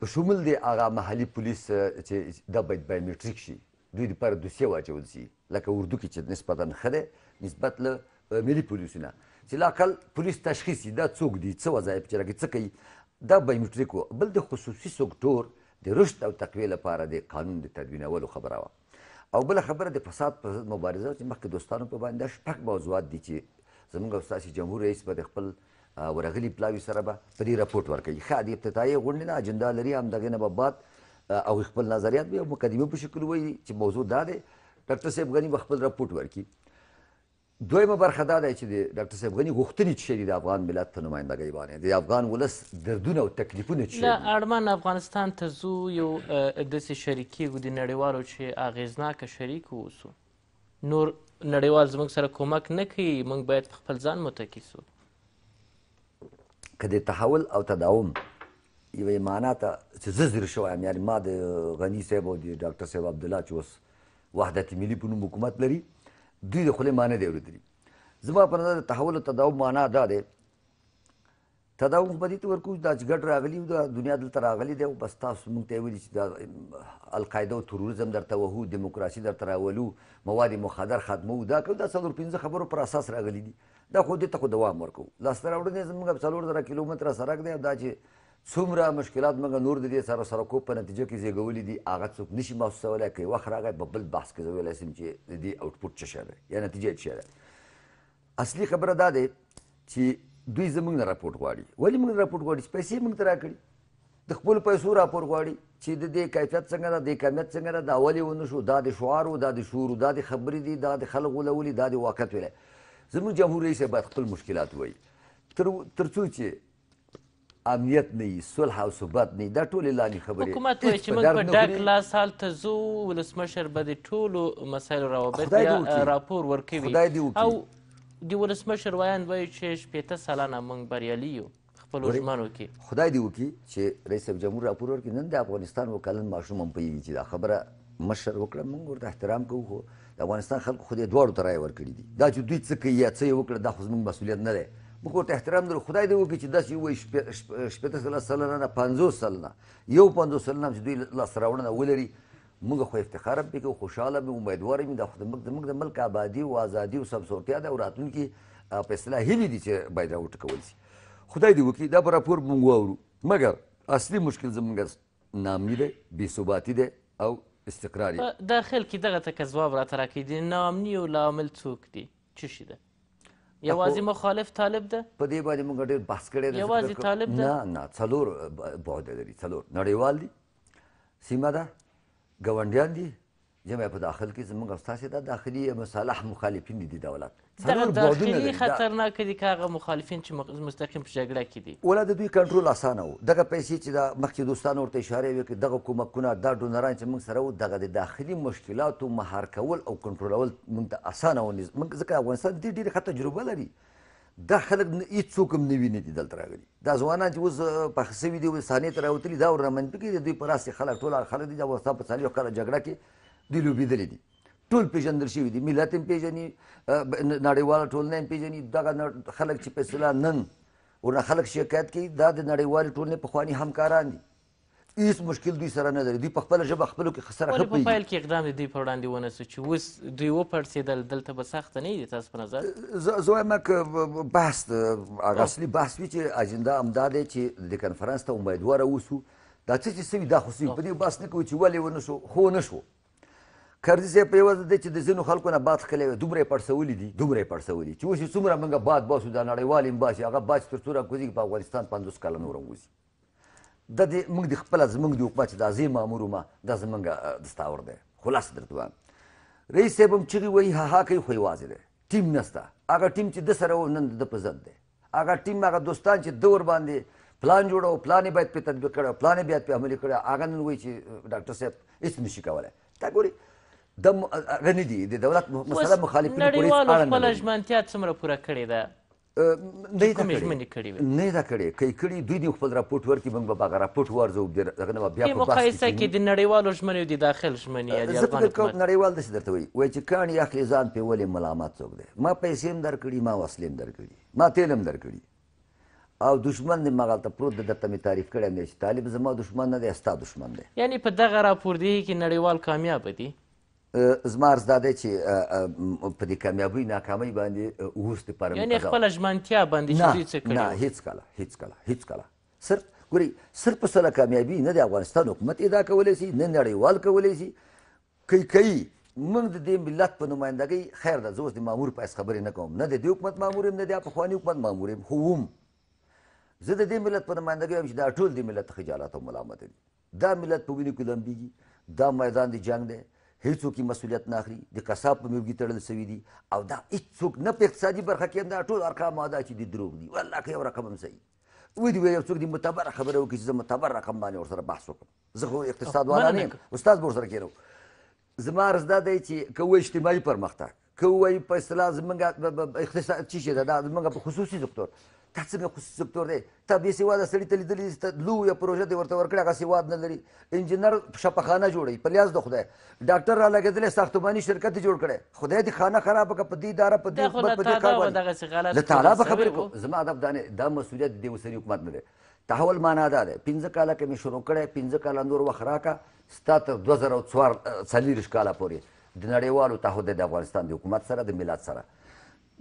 په شمول د هغه محلي پولیس چې دا باید بایومټریک شي دوی دپاره دوسیه واچول شي لکه اردو کې چې نسبتا ښه دی نسبت له ملي پولیسو نه چې لا کل پولیس تشخیص دا څوک دی څه وظایف چې راکې څه کوي دا بایومټریک و بل د خصوصي سکتور د رشد او تقویې لپاره د قانون د تدوینولو خبره وه او بل خبره د فساد پر مبارزه چې مخکې دوستانو په باندې شپږ موضوعات دي چې زموږ استاد جمهور رئیس به خپل ورغلي پلاوي سره به پرې راپورټ ورکړي ښه د ابتدایي غونډې نه اجنډا لري همدغه نه به بعد او خپل نظریات به مقدمه په شکل وایي چې موضوع دا دی ډاکټر صاحب غني خپل راپورټ ورکړي دویمه برخه دا ده چې د ډاکټر صاحب غني غوښتنې چې شي د افغان ملت په نمایندګۍ باندې د افغان ولس دردونه او تکلیفونه چې نه اړمن افغانستان ته ځو یو داسې شریکېږو د نړیوالو چې اغېزناکه شریک واوسو نور نړیوال زموږ سره کومک نه کوي موږ باید په خپل ځان متکي سو که د تحول او تداوم یوې معنا ته چې زه ځیر شوی یم یعنې ما د غني صاحب او د ډاکټر صاحب عبدالله چې اوس وحدت ملي په نوم حکومت لري دوی د خولې معنی دی اورېدلي زما په نظر تحول او تداوم معنا دا دی تداوم په دې ته ورکو دا چې ګډ راغلي دا دنیا دلته راغلي دی او بس تاسو موږ ته ویلي چې دا القاعده او تروریزم درته وهو دیموکراسي درته راولو مواد مخدر ختمو دا کوم دا څلور پنځه خبرو پر اساس راغلي دي دا خو دې ته خو دوام ورکو لاسته راوړنې زموږ څلور زره کیلومتره سړک دی دا چې څومره مشکلات موږ نور د دې سره سرکو په نتیجه کې زیږولي دي هغه څوک نشي محسوسولی که یو وخت راغی په بل بحث کې زه ویلی سم چې د دې آوټپوټ څه شی دی یا نتیجه څه ده اصلي خبره دا دی چې دوی زموږ نه راپورټ غواړي ولې موږ نه راپورټ غواړي چې پیسې موږ ته راکړي د خپلو پیسو راپور غواړي چې د دې کیفیت څنګه ده د کمیت څنګه ده دا ولې ونه شو دا د شعارو دا د شورو دا د خبرې دي دا د خلق غولولي دا د واقعیت ویلی زموږ جمهور رئیس باید خپل مشکلات وایي تر څو چې امنیت نه وي صلح او ثبات نه دا ټولې لاندې خبرې حکومت وایي چې موږ په ډک لاس هلته ځو ولسمشر به د ټولو مسایلو روابط یا راپور ورکوي او د ولسمشر ویاند وایي چې شپېته سلنه موږ بریالي یو خپل ژمنو کې خدای دې وکړي چې رئیس جمهور راپور ورکړي نن د افغانستان وکالن ماشوم هم پیلي چې دا خبره مشر وکړه موږ ورته احترام کوو خو د افغانستان خلکو خو دې دواړو ته رایه ورکړي دي دا چې دوی څه کوي یا څه یې وکړه دا خو زموږ مسؤلیت نه دی موږ ورته احترام لرو خدای دې وکړي چې داسې ووایي شپېته سلنه سلنه نه پنځوس سلنه یو پنځوس سلنه هم چې دوی لاسته راوړنه ولري موږ خو افتخار هم پرې کوو خوشحاله مې امیدوار مې دا خو زموږ د ملک آبادي او ازادي او سمسورتیا ده او راتلونکي په اصطلاح هیلې دي چې باید راوټکول شي خدای دې وکړي دا به راپور موږ واورو مګر اصلي مشکل زموږ نامي دی بېثباتي دی او استقراري داخل کې دغه ته که ځواب راته راکړي د ناامني او لامل څوک دی څه شي ده یوازې مخالف طالب ده په دې باندې موږ ډېر بحث کړی دی یوازې طالب ده نه نه څلور بعد لري څلور نړیوال دي سیمه ده ګاونډیان دي جمع په داخل کې زموږ استاد دا داخلي مصالح مخالفین دي د دولت دغه داخلي خطرناک دي که هغه مخالفین چې مستقیم په جګړه کې دي ولا د دوی کنټرول اسانه و دغه پیسې چې د مخکې دوستانو ورته اشاره وکړي دغه کومکونه دا ډونران چې موږ سره و دغه د داخلي مشکلاتو مهار کول او کنټرولول موږ ته اسانه و موږ ځکه افغانستان دې ډېره ښه تجربه لري دا خلک هیڅ څوک هم نه ویني دي دلته راغلي دا ځوانان چې اوس پخه سوي دي سانې ته راوتلي دا ور رامنځته کړي د دوی په راس خلک ټول خلک دي دا ورستا په څلوېښت کاله جګړه کې دوی لوبېدلي دي ټول پیژندل شوي دي ملت هم پیژني نړیواله ټولنه هم پیژني دغه خلک چې په اصطلاح نن ورنه خلک شکایت کوي دا د نړیوالې ټولنې پخواني همکاران دي هیڅ مشکل دوی سره نه لري دوی په خپله ژبه خپلو کې خسره ولې په پیل کې اقدام د دوی په وړاندې ونه سو چې اوس دوی وپړسېدل دلته به سخته نه دي تاسو په نظر زه وایم که بحث هغه اصلي بحث وي چې اجنډا همدا دی چې د کنفرانس ته امیدواره اوسو دا څه چې سوي دا خو سوي په دې بحث نه کوو چې ولې ونه سو خو نه شو کرزي صاحب په یوازې د چې د زینو خلکو نه باد خلې دومره پړسولې دي دومره پړسولې چې اوس څومره موږ باد باسو د نړیوال امباسي هغه باد تر څوره کوزي په افغانستان 50 کال نور وځي د دې موږ د خپل زمنګ د حکومت د عظیم امر ما د زمنګ دستاور دی خلاص درته وایم رئیس صاحب هم چې وایي ها ها کوي خو یوازې دی ټیم نشته هغه ټیم چې د سره و نن د په ضد دی هغه ټیم هغه دوستان چې دور باندې پلان جوړو پلان یې باید په تطبیق کړو پلان یې باید په عملي کړو هغه نن وایي چې ډاکټر صاحب هیڅ نشي کولای دا ګوري د غنی دي د دولت مسله مخالف نه کوي نړیوال خپل ژمنتیا څومره پوره کړې ده نه دا کړې نه دا کړې کای کړې دوی د خپل راپورټ ورکې موږ به هغه راپورټ ورزو دغه نه بیا په مقایسه کې د نړیوالو ژمنو د داخل ژمنې د افغان حکومت نړیوال د څه درته وي وای چې کانی اخلي ځان په ولې ملامت څوک دی ما پیسې هم درکړي ما وسلې هم درکړي ما تیل هم درکړي او دشمن دې مغالطه پروت د درته مې تعریف کړی دی چې طالب زما دشمن نه دی ستا دشمن دی یعنی په دغه راپور دی کې نړیوال کامیاب دي زما ارز دا دی چې په دې کامیابۍ ناکامۍ باندې اوس دپاره یعنې خپله ژمنتیا باندې چې نه هېڅ کله هېڅ کله هېڅ کله صرف ګورئ صرف په سله کامیابي نه د افغانستان حکومت ادا کولی سي نه نړیوال کولی سي کوي کوي موږ د دې ملت په نمایندګۍ خیر ده زه اوس د مامور په حیث خبرې نه کوم نه د دې حکومت مامور یم نه د پخواني حکومت مامور یم خو هم زه د دې ملت په نمایندګۍ یم چې دا ټول د ملت خجالت او ملامت دي دا ملت په وینو کې لمبېږي دا میدان د جنګ دی هیڅوک مسولیت نه اخلي د قصاب په میوګي تړل سوي دي او دا هیڅوک نه په اقتصادي برخه کې دا ټول ارقام ادا چې دي دروغ دي والله که یو رقم هم صحیح وی دی یو څوک دي متبر خبره وکړي چې متبر رقم باندې ورسره بحث وکړم زه خو اقتصاد والا نه یم استاد به ورسره کېنم زما عرض دا دی چې که وایي اجتماعي پرمختګ که وایي په اصطلاح زمونږ اقتصاد څه شی ده دا زمونږ په خصوصي سکتور تعصب یو خصوصي سکتور دی تا بې سواده سړي ته لیدلی دي لویه پروژه دې ورته ورکړې هغه سواد نه لري انجینر شپخانه جوړوي په لیاز د خدای ډاکټر را لګېدلی ساختماني شرکت یې جوړ کړی خدای دې خانه خرابه کړه په دې اداره په دې کار له تعالی به خبرې کوو زما ادب دا نه دا مسؤلیت د دې اوسني حکومت نه دی تحول معنا دا دی پنځه کاله کې مې شروع کړی پنځه کاله نور وخت راکړه ستا تر دوه زره څوار څلېرویشت کاله پورې د نړیوالو تعهد د افغانستان د حکومت سره د ملت سره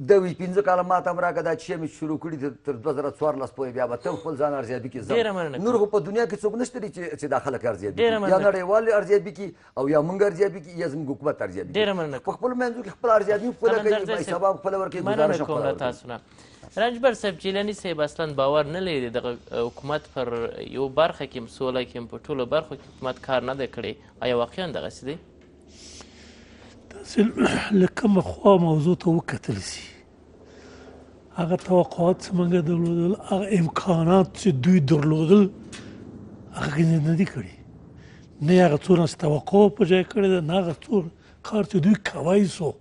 د وی پنځه کاله ما ته راکړه دا چې مې شروع کړی تر 2014 پورې بیا به ته خپل ځان ارزیابي کې نور په دنیا کې څوک نشته چې چې دا خلک ارزیابي یا نړیوال ارزیابي کې او یا موږ ارزیابي کې یا زموږ حکومت ارزیابي کې خپل منځو کې خپل ارزیابي خپل کوي په حساب خپل ورکې گزارش کوم تاسو نه رنجبر صاحب جیلانی صاحب اصلا باور نه لري د حکومت پر یو برخه کې مسوله کې په ټولو برخو کې حکومت کار نه دی کړی آیا واقعا دغه سي دی تاسو لکه مخه موضوع ته وکتل سي هغه توقعات چې موږ درلودل هغه امکانات چې دوی درلودل هغه نه دي کړی نه هغه څونه چې توقع په ځای کړی ده نه هغه څور کار چې دوی کوی سو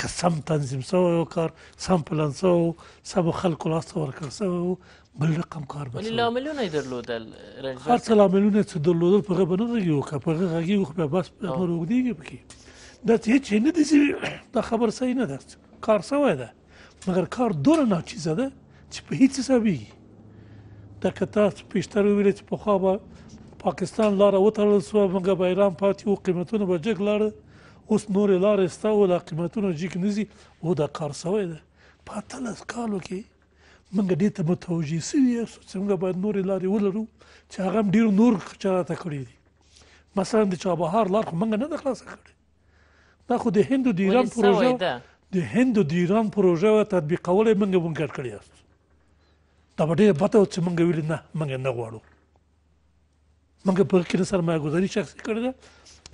که سم تنظیم سوی و کار سم پلان سوی سم خلکو لاسته ورکړ سوی بل رقم کار بس ولې لاملونه یې درلودل هر څه لاملونه چې درلودل په هغه به نه غږېږو که په هغه غږېږو خو بیا بس امر اوږدېږي پکې دا چې هېڅ شی نه دي دا خبر صحیح نه ده کار سوی ده مګر کار دوره ناچیزه ده چې په هیڅ حسابېږي دا که تاسو پیشتر وویلې چې پخوا به پاکستان لاره وتړل سوه موږ به ایران پاتې وو قیمتونه به جګ لاړه اوس نورې لارې شته او دا قیمتونه جګ نه ځي او دا کار سوی ده په اتلس کالو کې موږ دې ته متوجه سوي یو چې موږ باید نورې لارې ولرو چې هغه هم ډېر نور چراته کړي دي مثلا د چابهار لار خو موږ نه ده خلاصه کړې دا خو د هند او د ایران پروژه د هند د ایران پروژه تطبیقول یې موږ منکر کړی یاست دا به ډېره بده چې موږ ویل نه موږ نه غواړو موږ په کې سرمایه ګذاري شخصي کړې ده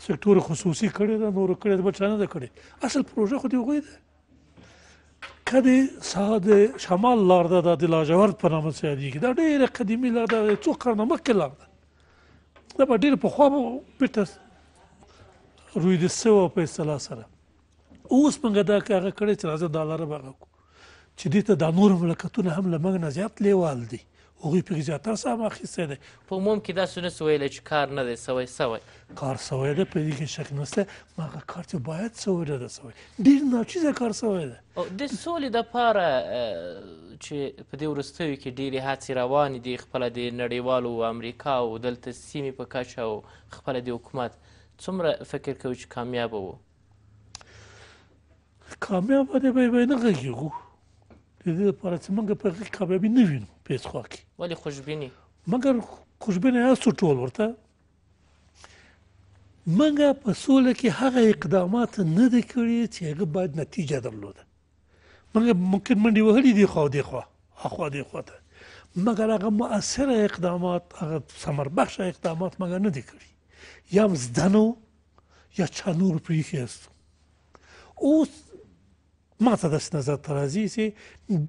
سکتور خصوصي کړی ده نور کړی ده بچا نه ده کړی اصل پروژه خو دی وغوی ده کدی ساده شمال لاردا د لاجورد په نامه یادېږي دا ډېره قدیمي لار ده څو قرنه مخکې لار ده دا به ډېره پخوا به بیرته روی د سوه په اصطلاح سره اوس موږ دا کار کړی چې راځه دا لاره به چې دې ته د نور مملکتونو هم له موږ نه زیات لیوال دي هغوی پرې زیاتره سهم اخیستی دی په عموم کې داسې نهسو ویلی چې کار نه دی سوی سوی کار سوی دی په دې کې شک نشته هغه کار چې باید سوی نه ده سوی ډېر ناچیزه کار سوی دی د سولې دپاره چې په دې وروستیو کې ډېرې هڅې روانې دي خپله د نړیوالو امریکا او دلته سیمې په کچه او خپله د حکومت څومره فکر کوي چې کامیابه وو کامیاب دی به به نه غږیږو د دې لپاره چې موږ په هغې کامیابي نه وینو په هېڅ خوا کې ولې خوشبیني مګر خوشبینه یاستو ټول ورته موږ په سوله کې هغه اقدامات نه دي کړي چې هغه باید نتیجه درلوده موږ ممکن منډې وهلې دي خوا دې خوا هخوا دې خوا ته مګر هغه مؤثره اقدامات هغه ثمر بخش اقدامات مګر نه دي کړي یا مزدنو یا چا نور پرې ایښی اوس ما ته داس نظر ترازی سي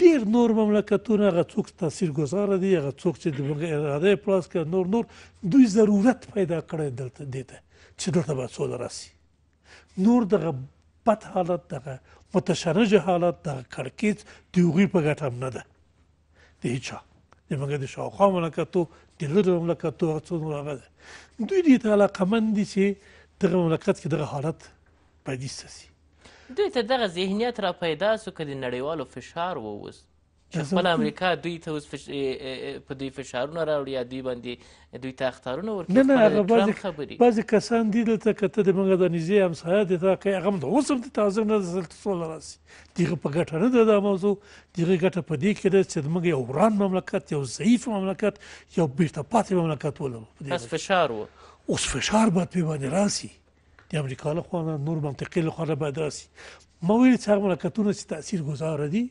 ډیر نور مملکتونه غو څوک تاثیر گزار دي غو څوک چې د اراده پلاس کړ نور نور دوی ضرورت پیدا کړی دلته دیته چې دلته به څول راسي نور دغه بد حالت دغه متشرج حالت دغه کړکیچ دیوغي په ګټه هم نه ده د هیچا د موږ د شاوخوا مملکتو د لرو مملکتو څو نور هغه دوی دې ته علاقه مند دي چې دغه مملکت کې دغه حالت پیدا سي دوی ته دغه ذهنیت را پیدا سو که د نړیوالو فشار ووست چې خپل امریکا دوی ته اوس فش... په دوی فشارونه راوړي یا دوی باندې دوی ته اخطارونه ورکوي نه نه هغه بعضې بعضې کسان دي دلته که ته د موږ د نږدې همسایه دي ته که هغه هم د اوس هم د تازه نه ده دلته سوله راسي د هغې په ګټه نه ده دا موضوع د هغې ګټه په دې کې ده چې زموږ یو وران مملکت یو ضعیف مملکت یو بېرته پاتې مملکت ولرو اوس فشار و اوس فشار باید پرې باندې راسي د امریکا له خوا نور منطقي له خوا به راسي ما ویل چې هغه ملکتونه چې تاثیر گزار دي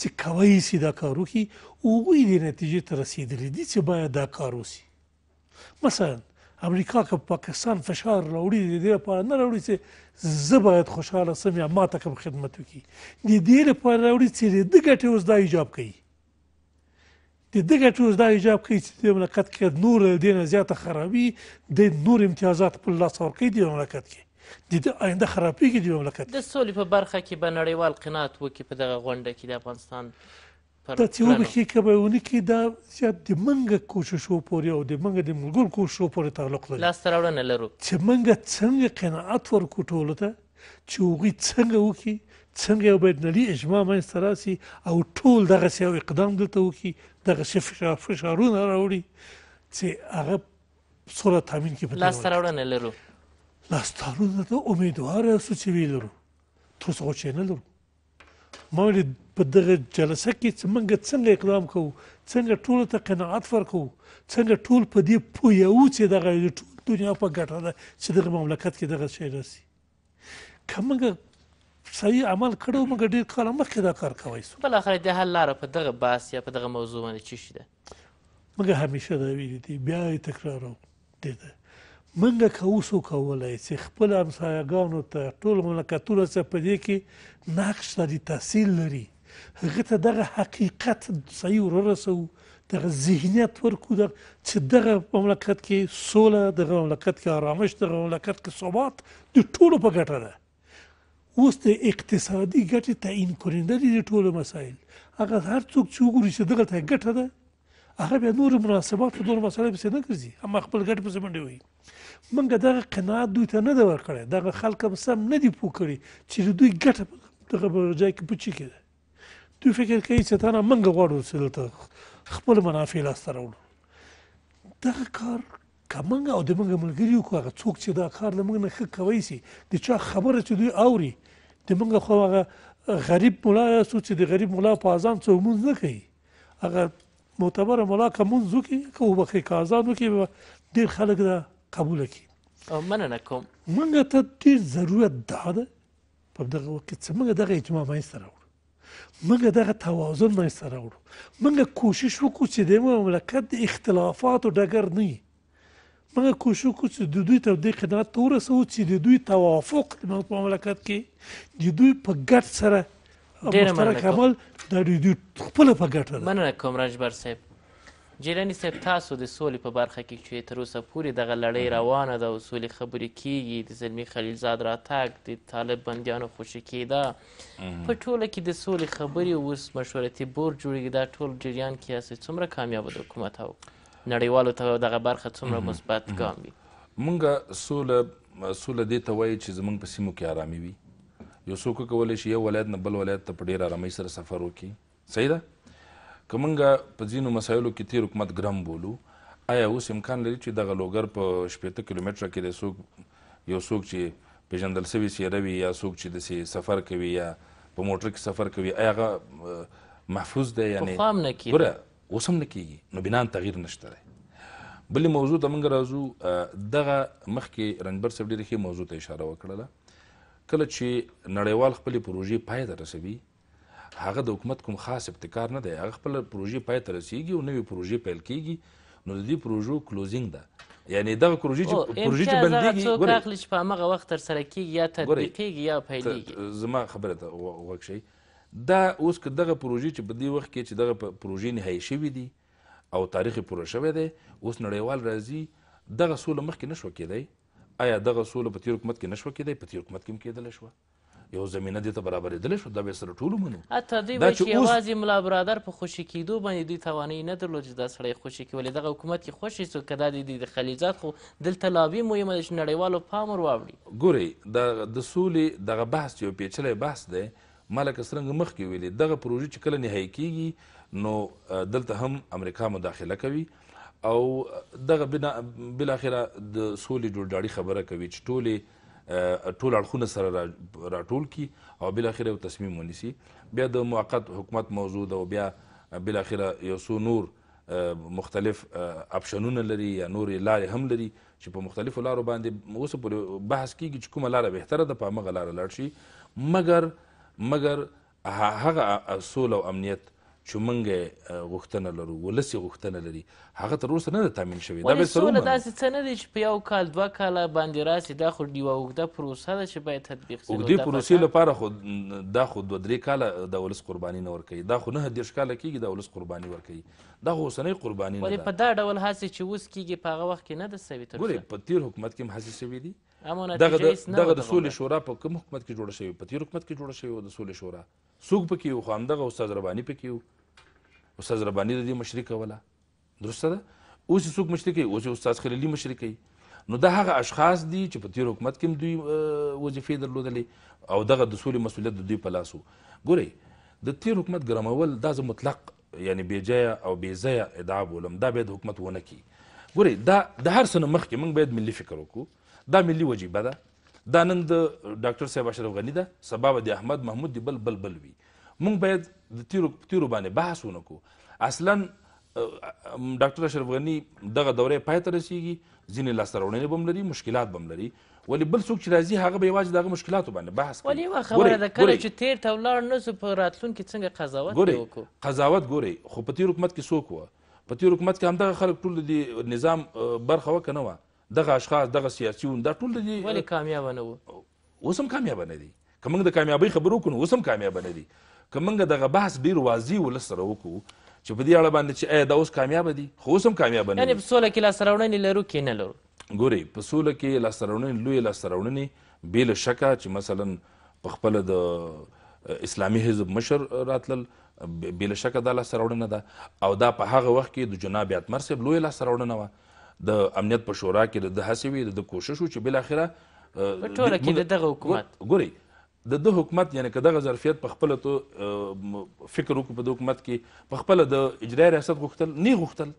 چې کوي سي دا کار وکړي هغه د نتیجې ته رسیدلې دي چې باید دا کار وسی مثلا امریکا که پاکستان فشار راوړي د دې لپاره نه راوړي چې زه باید خوشاله سم یا ما ته کوم خدمت وکړي د دې لپاره راوړي چې د ګټې اوس دا ایجاب کوي د دغه ټول دا ایجاب کوي چې د مملکت کې نور د دې نه زیاته خرابي د نور امتیازات په لاس ورکړي د مملکت کې د دې آینده خرابي کې د مملکت د سولې په برخه کې به نړیوال قناعت وکړي په دغه غونډه کې د افغانستان دا چې وبخي کبهونه کې دا زیات د منګه کوششو پورې او د منګه د ملګرو کوششو پورې تعلق لري لاس تراوړنه لرو چې منګه څنګه قناعت ورکو ټولو ته چې وګي څنګه وکړي څنګه یو باید نلي اجماع منځته راسي او ټول دغسې یو اقدام دلته وکړي دغسې فشار فشارونه راوړي چې هغه سوله تامین کړي لاسته راوړنه لرو لاسته راوړنه ته امیدوار یاستو چې ویې لرو تر اوسه خو چې نه لرو ما ویلې په دغه جلسه کې چې موږ څنګه اقدام کوو څنګه ټولو ته قناعت ورکوو څنګه ټول په دې پوهیو چې دغه ټول دنیا په ګټه ده چې دغه مملکت کې دغه شی راسي که موږ صحیح عمل کړی و مګر ډېر کاله مخکې دا کار کوی سو بالاخره د حل لاره په دغه بحث یا په دغه موضوع باندې چی شي ده مګر همیشه دا ویلي دي بیا یې تکرارو دی ده منګه کوسو کولای چې خپل همسایګانو ته ټول مملکتونو څخه په دې کې نقش لري تحصیل لري هغه ته دغه حقیقت صحیح ورسو دغه ذهنیت ورکو دغه چې دغه مملکت کې سوله دغه مملکت کې آرامش دغه مملکت کې ثبات د ټولو په ګټه ده اوس د اقتصادي ګټې تعیین کننده دي د ټولو مسایل هغه هر څوک چې وګوري چې دغه ته ګټه ده هغه به نور مناسبات په نور مسایل پسې نه ګرځي اما خپل ګټ پسې منډې وي موږ دغه قناعت دوی ته نه ده ورکړی دغه خلک هم سم نه دي پوه کړي چې دوی ګټه دغه ځای کې پوچی کړي دوی فکر کوي چې تا نه موږ غواړو چې دلته خپل منافع لاسته راوړو دغه کار که موږ او د موږ ملګري وکړو هغه څوک چې دا کار له موږ نه ښه کوی سي د چا خبره چې دوی اوري د موږ خو هغه غریب مولا سو چې د غریب مولا په اذان څو مونږ نه کوي هغه معتبر مولا کومون زوکي کو بخې کازانو کې ډیر خلک دا قبول کړي مننه کوم موږ ته ډیر ضرورت ده په دغه وخت کې موږ دغه اجماع باندې سره موږ دغه توازن نه سره وړو موږ کوشش وکړو چې د مملکت د اختلافاتو ډګر نه موږ کوشش وکړو چې د دوی ته د قناعت ته ورسوو چې د دوی توافق د مملکت کې د دوی په ګټ سره مشترک عمل د دوی خپل په ګټه مننه کوم رنجبر صاحب جیلانی صاحب تاسو د سولې په برخه کې چې تر اوسه پورې دغه لړۍ روانه ده او سولې خبرې کیږي د زلمی خلیلزاد راتګ د طالب بندیانو خوشي کېده په ټوله کې د سولې خبرې اوس مشورتي بورډ جوړیږي دا ټول جریان کې هسې څومره کامیابه د حکومت او نړیوالو ته دغه برخه څومره مثبت ګام وي مونږ سوله سوله دې ته وایي چې زمونږ په سیمو کې آرامي وي یو څوک کولی شي یو ولایت نه بل ولایت ته په ډېر آرامۍ سره سفر وکړي صحیح ده که مونږ په ځینو مسایلو کې تیر حکومت ګرم بولو آیا اوس امکان لري چې دغه لوګر په شپېته کیلومتره کې د څوک یو څوک چې پیژندل سوي سیره وي یا څوک چې داسې سفر کوي یا په موټر کې سفر کوي آیا هغه محفوظ دی یعنی ګوره اوس هم نه کیږي نو بنان تغییر نشته دی بلې موضوع ته موږ راځو دغه مخکې رنجبر صاحب ډېرې ښې موضوع ته اشاره وکړله کله چې نړیوال خپلې پروژې پای ته رسوي هغه د حکومت کوم خاص ابتکار نه دی هغه خپل پروژې پای ته رسیږي او نوې پروژې پیل کیږي نو د دې پروژو کلوزینګ ده یعنی دغه پروژې چې پروژې چې بندېږي ګورې څوک اخلي چې په هغه وخت ترسره کیږي یا تطبیقیږي یا پیلېږي زما خبره ته وغوږ شئ دا اوس که دغه پروژې چې په دې وخت کې چې دغه پروژې نهایي شوي دي او تاریخ یې پوره شوی دی اوس نړیوال راځي دغه سوله مخکې نه شوه کېدی آیا دغه سوله په تېر حکومت کې نه شوه کېدی په تېر حکومت کې هم کېدلی شوه یو زمينه دي ته برابرېدلی شو دا به سره ټولو منو حتی دوی به چې یوازې ملا برادر په خوشي کېدو باندې دوی توانایي نه درلود چې دا سړی خوشي کړي ولې دغه حکومت کې خوشي سو که دا د دوی د خلیجات خو دلته لا بې مهمه ده چې نړیوالو پام ور واوړي ګورئ د سولې دغه بحث یو پیچلی بحث دی مالک سرنګ مخ کې ویلي دغه پروژه چې کله نهایي کیږي نو دلته هم امریکا مداخله کوي او دغه بنا بل اخره د سولې جوړجاړي خبره کوي چې ټوله ټول اړخونه سره راټول کی او بل اخره یو تصمیم ونیسي بیا د موقت حکومت موضوع ده او بیا بل اخره یو څو نور مختلف اپشنونه لري یا نور لارې هم لري چې په مختلفو لارو باندې اوس پورې بحث کیږي چې کومه لاره بهتره ده په هغه لاره لاړ شي مګر مګر هغه سول او امنیت چې مونږ غوښتنه لرو ولسی غوښتنه لري هغه تر اوسه نه ده تامین شوی دا به سره نه داسې څه نه دي چې په یو کال دوه کال باندې راسي دا خو ډیوه اوږده پروسه ده چې باید تطبیق شي اوږدې پروسې لپاره خو دا خو دوه درې کاله د ولس قرباني نه ورکوي دا خو نه دیرش کاله کېږي د ولس قرباني ورکوي دا خو اوسنۍ قرباني نه ده ولې په دا ډول هڅې چې اوس کېږي په هغه وخت کې نه ده سوې تر ګورئ په تیر حکومت کې هم هڅې سوي دي اما دغه دغه د سولې شورا په کوم حکومت کې جوړه شوې په تیر حکومت کې جوړه شوې د سولې شورا څوک پکې و خو همدغه استاد رباني پکې و استاد رباني د دې مشري کوله درسته ده اوس څوک مشري کوي اوس استاد خلیلي مشري کوي نو دا هغه اشخاص دي چې په تیر حکومت کې دوی وظیفې درلودلې او دغه د سولې مسولیت د دوی په لاس و ګورئ د تیر حکومت ګرمول دا زه مطلق یعنی بې ځایه او بې ځایه ادعا بولم دا باید حکومت ونه کړي ګورئ دا د هر څه نه مخکې موږ باید ملي فکر وکړو دا ملي وجیبه ده دا نن د ډاکټر صاحب اشرف غني ده سبا به د احمد محمود دی بل بل بل وي موږ باید د تیرو تیرو باندې بحث ونکړو اصلا ډاکټر اشرف غني دغه دوره پای ته رسیږي ځینې لاسته راوړنې به لري مشکلات به لري ولی بل څوک چې راځي هغه به یوازې دغه مشکلاتو باندې بحث کوي ولی یوه خبره ده کله چې تیر ته ولاړ نه سو په راتلونکي څنګه قضاوت وکړو قضاوت ګورئ خو په تیر حکومت کې څوک وه په تیر حکومت کې همدغه خلک ټول د نظام برخه وه که نه وه دغه اشخاص دغه سیاسيون دا ټول دي ولې کامیاب نه وو اوس هم کامیاب نه دي که موږ د کامیابۍ خبرو وکړو اوس هم کامیاب نه دي که موږ دغه بحث ډیر واضح ولس سره وکړو چې په دې اړه باندې چې دا اوس کامیاب دي خو اوس هم کامیاب نه دي یعنې په سوله کې لاسته راوړنې لرو کې نه لرو ګورئ په سوله کې لاسته راوړنې لویې لاسته راوړنې بې له شکه چې مثلا په خپله د اسلامي حزب مشر راتلل بې له شکه دا لاسته راوړنه ده او دا په هغه وخت کې د جناب اتمر صاحب لویې لاسته راوړنه وه د امنیت په شورا کې د هڅې وي د کوشش چې بل اخره په ټوله کې د دغه حکومت ګوري د د حکومت یعنی که دغه ظرفیت په خپل تو فکر وکړو په د حکومت کې په خپل د اجرایي ریاست غوښتل نه غوښتل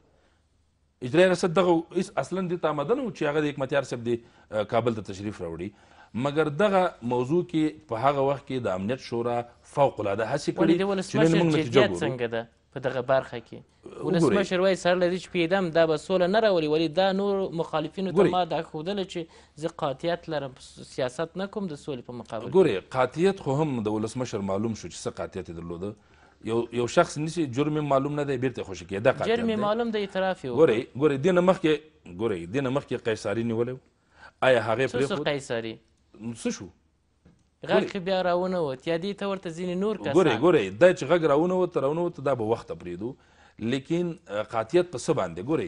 اجرایي ریاست دغه اصلا د تامدن چې هغه د حکمتیار صاحب د کابل ته تشریف راوړي مګر دغه موضوع کې په هغه وخت کې د امنیت شورا فوق العاده هڅې کړې چې موږ نتیجه ګورو په دغه برخه کې ولسمشر وایي سرلري چې پیدم دا به سوله نه راولي ولې دا نور مخالفینو ته ما دا ښودله چې زه قاطیت لرم سیاست نه کوم د سولې په مقابل ګورې قاطیت خو هم د ولسمشر معلوم شو چې څه قاطیت یې درلوده یو یو شخص نسی جرم معلوم نه دی بیرته خوشی کې دا قاطیت جرم معلوم دی اعتراف یې ګورې ګورې دینه مخکې ګورې دینه مخکې قیصاری نیولې آیا هغه پرې خو قیصاری څه شو غږ بیا راونوت یا دې ته ورته ځینې نور کسان ګورئ ګورئ دا چې غږ راونوت راونوت دا به وخته پرېږدو لیکن قاطیت په څه باندې ګورئ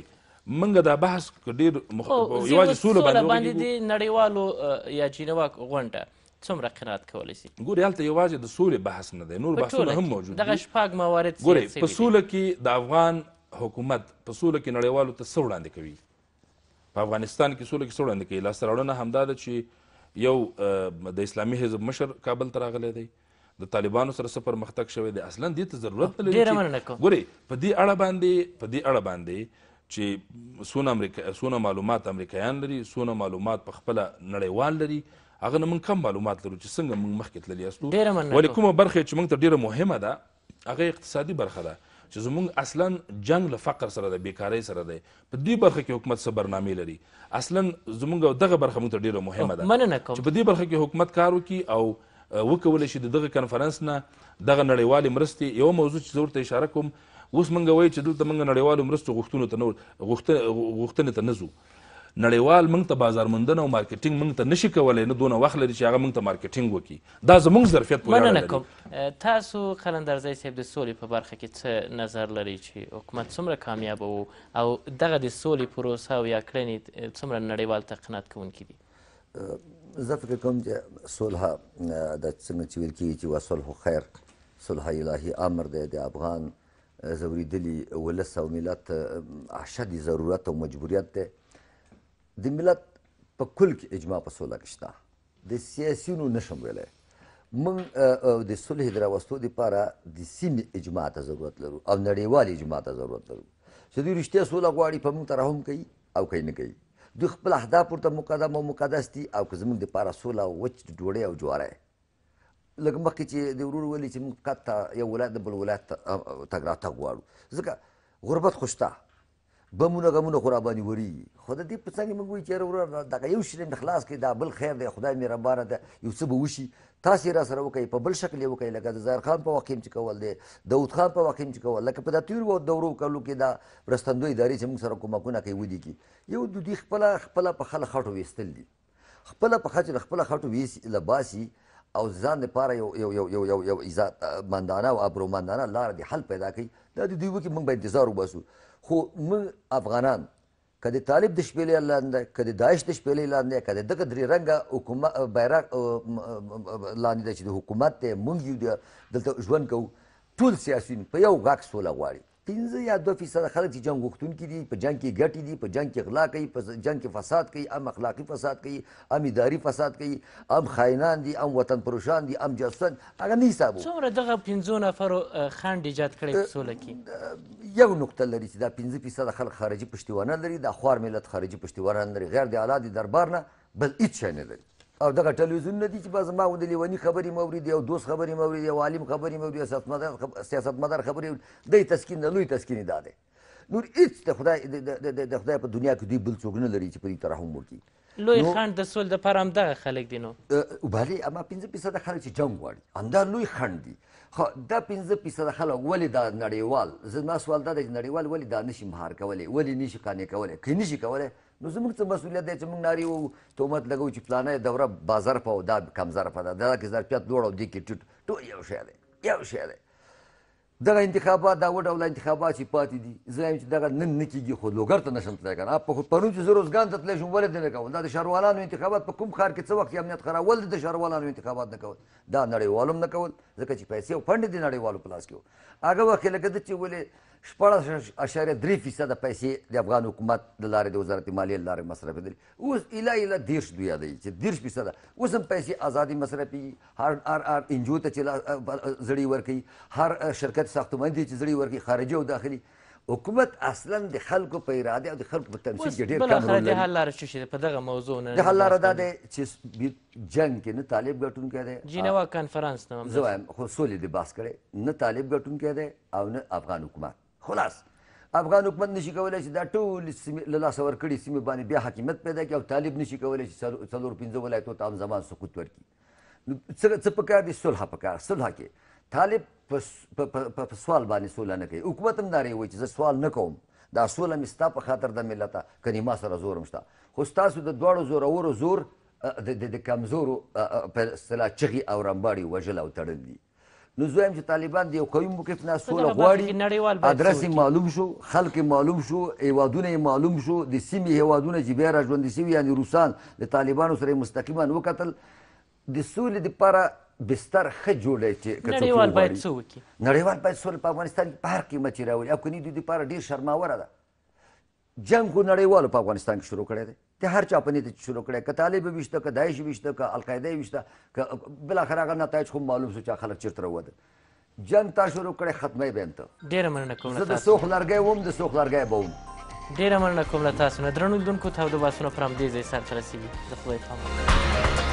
منګه دا بحث ډیر مخ یوازې سوله باندې باندې د نړیوالو یا جینوا غونډه څومره قناعت کولی سي ګوري هلته یوازې د سولې بحث نه دی نور بحثونه هم موجود دغه شپږ موارد ګوري په سوله کې د افغان حکومت په سوله کې نړیوالو ته څه وړاندې کوي په افغانستان کې سوله کې څه وړاندې کوي لاسته راوړنه همدا ده چې یو د اسلامي حزب مشر کابل ته راغلی دی د طالبانو سره څه پرمختګ شوی دی اصلا دې ته ضرورت نه لري ګورې په دې اړه باندې په دې اړه باندې چې څونه امریکا څونه معلومات امریکایان لري څونه معلومات په خپل نړیوال لري هغه نه موږ کم معلومات لرو چې څنګه موږ مخکې تللی یاستو ولې کومه برخه چې موږ ته ډیره مهمه ده هغه اقتصادي برخه ده چې زموږ اصلا جنگ له فقر سره دی بیکاری سره دی په دې برخه کې حکومت څه برنامې لري اصلا زموږ دغه برخه موږ ته ډیره مهمه ده مننه کوم چې په دې برخه کې حکومت کار وکړي او وکولی شي دغه کنفرانس نه دغه نړیوالې مرستې یو موضوع چې زه ورته اشاره کوم اوس موږ وایو چې دلته موږ نړیوالو مرستو غوښتنو ته نه غوښتنې ته نه ځو نړیوال موږ ته بازارموندنه او مارکیټینګ موږ ته نشي کولی نه دونه وخت لري چې هغه موږ ته مارکیټینګ وکړي دا زموږ ظرفیت مننه کوم تاسو قلندرزی صاحب د سولې په برخه کې څه نظر لري چې حکومت څومره کامیاب و او دغه د سولې پروسه او یا کړنې څومره نړیوال ته قناعت کوونکي دي زه فکر کوم چې صلح د څنګه چې ویل کېږي چې وصلح خیر صلح الهي امر دی د افغان زوریدلی ولس او ملت اشد ضرورت او مجبوریت ده د ملت په کل کې اجماع په سوله کې شته د سیاسیونو نشم ویلی موږ د صلح د راوستو دپاره د سیمې اجماع ته ضرورت لرو او نړیوال اجماع ته ضرورت لرو چې دوی رښتیا سوله غواړي په موږ ترحم کوي او کوي نه کوي دوی خپل اهداف ورته مقدم او مقدس دي او که زموږ دپاره سوله وچ ډوډۍ او جواره لکه مخکې چې د ورور ویلي چې موږ کته یو ولایت د بل ولایت تګ راتګ غواړو ځکه غربت خو شته بمونه غمونه خو را باندې وري خو د دې په څنګه موږ وایو چې یاره وروره دغه یو شی نه خلاص کړي دا بل خیر دی خدای مهربانه ده یو څه به وشي تاسې را سره وکړئ په بل شکل یې وکړئ لکه د ظاهر خان په واقع چې کول دی داود خان په واقع چې کول لکه په دا تیرو دورو کلو کې دا مرستندوی ادارې چې موږ سره کومکونه کوي ودی کې یو د دوی خپله خپله په خله خټو ویستل دي خپله په خچ خپله خټو ویسي لباسي او ځان لپاره یو یو یو یو یو یو عزت مندانه او ابرومندانه لار دی حل پیدا کړي دا د دوی وکړي موږ به انتظار وباسو خو موږ افغانان که د طالب د شپېلې لاندې که د داعش د شپېلې لاندې که د دغه درې رنګه حکومت بیرغ لاندې دی چې د حکومت دی موږ یو دلته ژوند کوو ټول سیاسیون په یو غاک سوله غواړي 15 یا 2 فیصد خلک چې جنگ غوښتونکي دي په جنگ کې ګټي دي په جنگ کې غلا کوي په جنگ کې فساد کوي ام اخلاقی فساد کوي ام اداري فساد کوي ام خاینان دي ام وطن پروشان دي ام جاسوسان هغه نه حسابو څومره دغه 15 نفر خند ایجاد کړی په سوله کې یو نقطه لري چې دا 15 فیصد خلک خارجي پښتیوانه لري د خوار ملت خارجي پښتیوانه لري غیر د اعلی دربار نه بل هیڅ نه لري او دغه ټلویزیونونه دي چې بس ما غوندې لیوني خبرې مې اورېدي او دوست خبرې مې اورېدي او عالم خبرې مې اورېدي سیاستمدار خبرې اورېدي دی تسکین نه لوی تسکین یې دا دی نور هېڅ د خدای د خدای په دنیا کې دوی بل څوک نه لري چې په دې ترحم وکړي لوی خنډ د سولې دپاره همدغه خلک دي نو بلې اما پنځه فیصده خلک چې جنګ غواړي همدا لوی خنډ دي خو دا پنځه فیصده خلک ولې دا نړیوال زما سوال دا دی چې نړیوال ولې دا نشي مهار کولی ولې نشي قانع کولی که نشي کولی نو زموږ څه مسولیت دی چې موږ ناری وو تهمت لګو چې پلانې دوره بازار په او دا کم ظرفه ده دا کې ظرفیت لوړ او دی کې ټیټ ټول یو شی دی یو شی دی دغه انتخابات دا وډه ول انتخابات چې پاتې دي زه چې دغه نن نه کیږي خو لوګر ته نشم تلای کنه په پرون چې زه روزګان ته تللی شم ولې دې نه کوم دا د ښاروالانو انتخابات په کوم ښار کې څه وخت امنیت خراب ول د ښاروالانو انتخابات نه کول دا نړیوالو نه کول ځکه چې پیسې او فند دي نړیوالو پلاس کې هغه وخت لکه چې ولې شپاړس اشاریه درې فیصده پیسې د افغان حکومت د لارې د وزارت مالیې له لارې مصرفېدلې اوس ایله ایله دېرش دوی یادوي چې دېرش فیصده اوس هم پیسې آزادي مصرفېږي هر هر هر انجو ته چې زړي ورکوي هر شرکت ساختماني دی چې زړي ورکوي خارجي او داخلي حکومت اصلا د خلکو په اراده او د خلکو په تمثیل کې ډېر کم رول لري د حل لار څه شي په دغه موضوع نه د حل لار دا ده چې جنگ کې نه طالب ګټون کې ده جنوا کانفرنس نوم زه خو سولې د باس کړي نه طالب ګټون کې ده او نه افغان حکومت خلاص افغان حکومت نشي کولای چې دا ټول سیمې له لاسه ورکړي سیمې باندې بیا حاکمیت پیدا کړي او طالب نشي کولای چې څلور پنځه ولایتو ته همزمان سقوط ورکړي نو څه پکار دي صلح پکار صلح کې طالب په سوال باندې سوله نه کوي حکومت هم داري وایي چې زه سوال نه کوم دا سوله مې ستا په خاطر د ملت کني ما سره زور مشته خو ستاسو د دواړو زورورو زور د کمزورو په اصطلاح چغې او رمباړې وژل او تړل دي نو زویم چې طالبان دی یو قوي موقف نه سوله غواړي ادرس معلوم شو خلک معلوم شو ایوادونه معلوم شو د سیمې هیوادونه چې بیا راژوند سي یعنی روسان د طالبانو سره مستقیما وکتل د سولې لپاره بستر ښه جوړی چې نړیوال باید څه وکړي نړیوال باید سوله په افغانستان کې په هر قیمت چې راولي افغاني دوی لپاره ډېر شرماوره ده جنگ خو نړیوالو په افغانستان کې شروع کړی دی د هر چا په نیت شروع کړی که طالب ویشته که داعش ویشته که القاعده ویشته که بالاخره هغه نتایج خو معلوم شو چې خلک چیرته راووتل جنگ تا شروع کړی ختمه بین ته ډېره مننه کوم زه د سوخ لرګی وم د سوخ لرګی به وم ډېره مننه کوم له تاسو نه درنو لیدونکو ته د باسونو پر همدې ځای سرته رسېږي د خدای په امان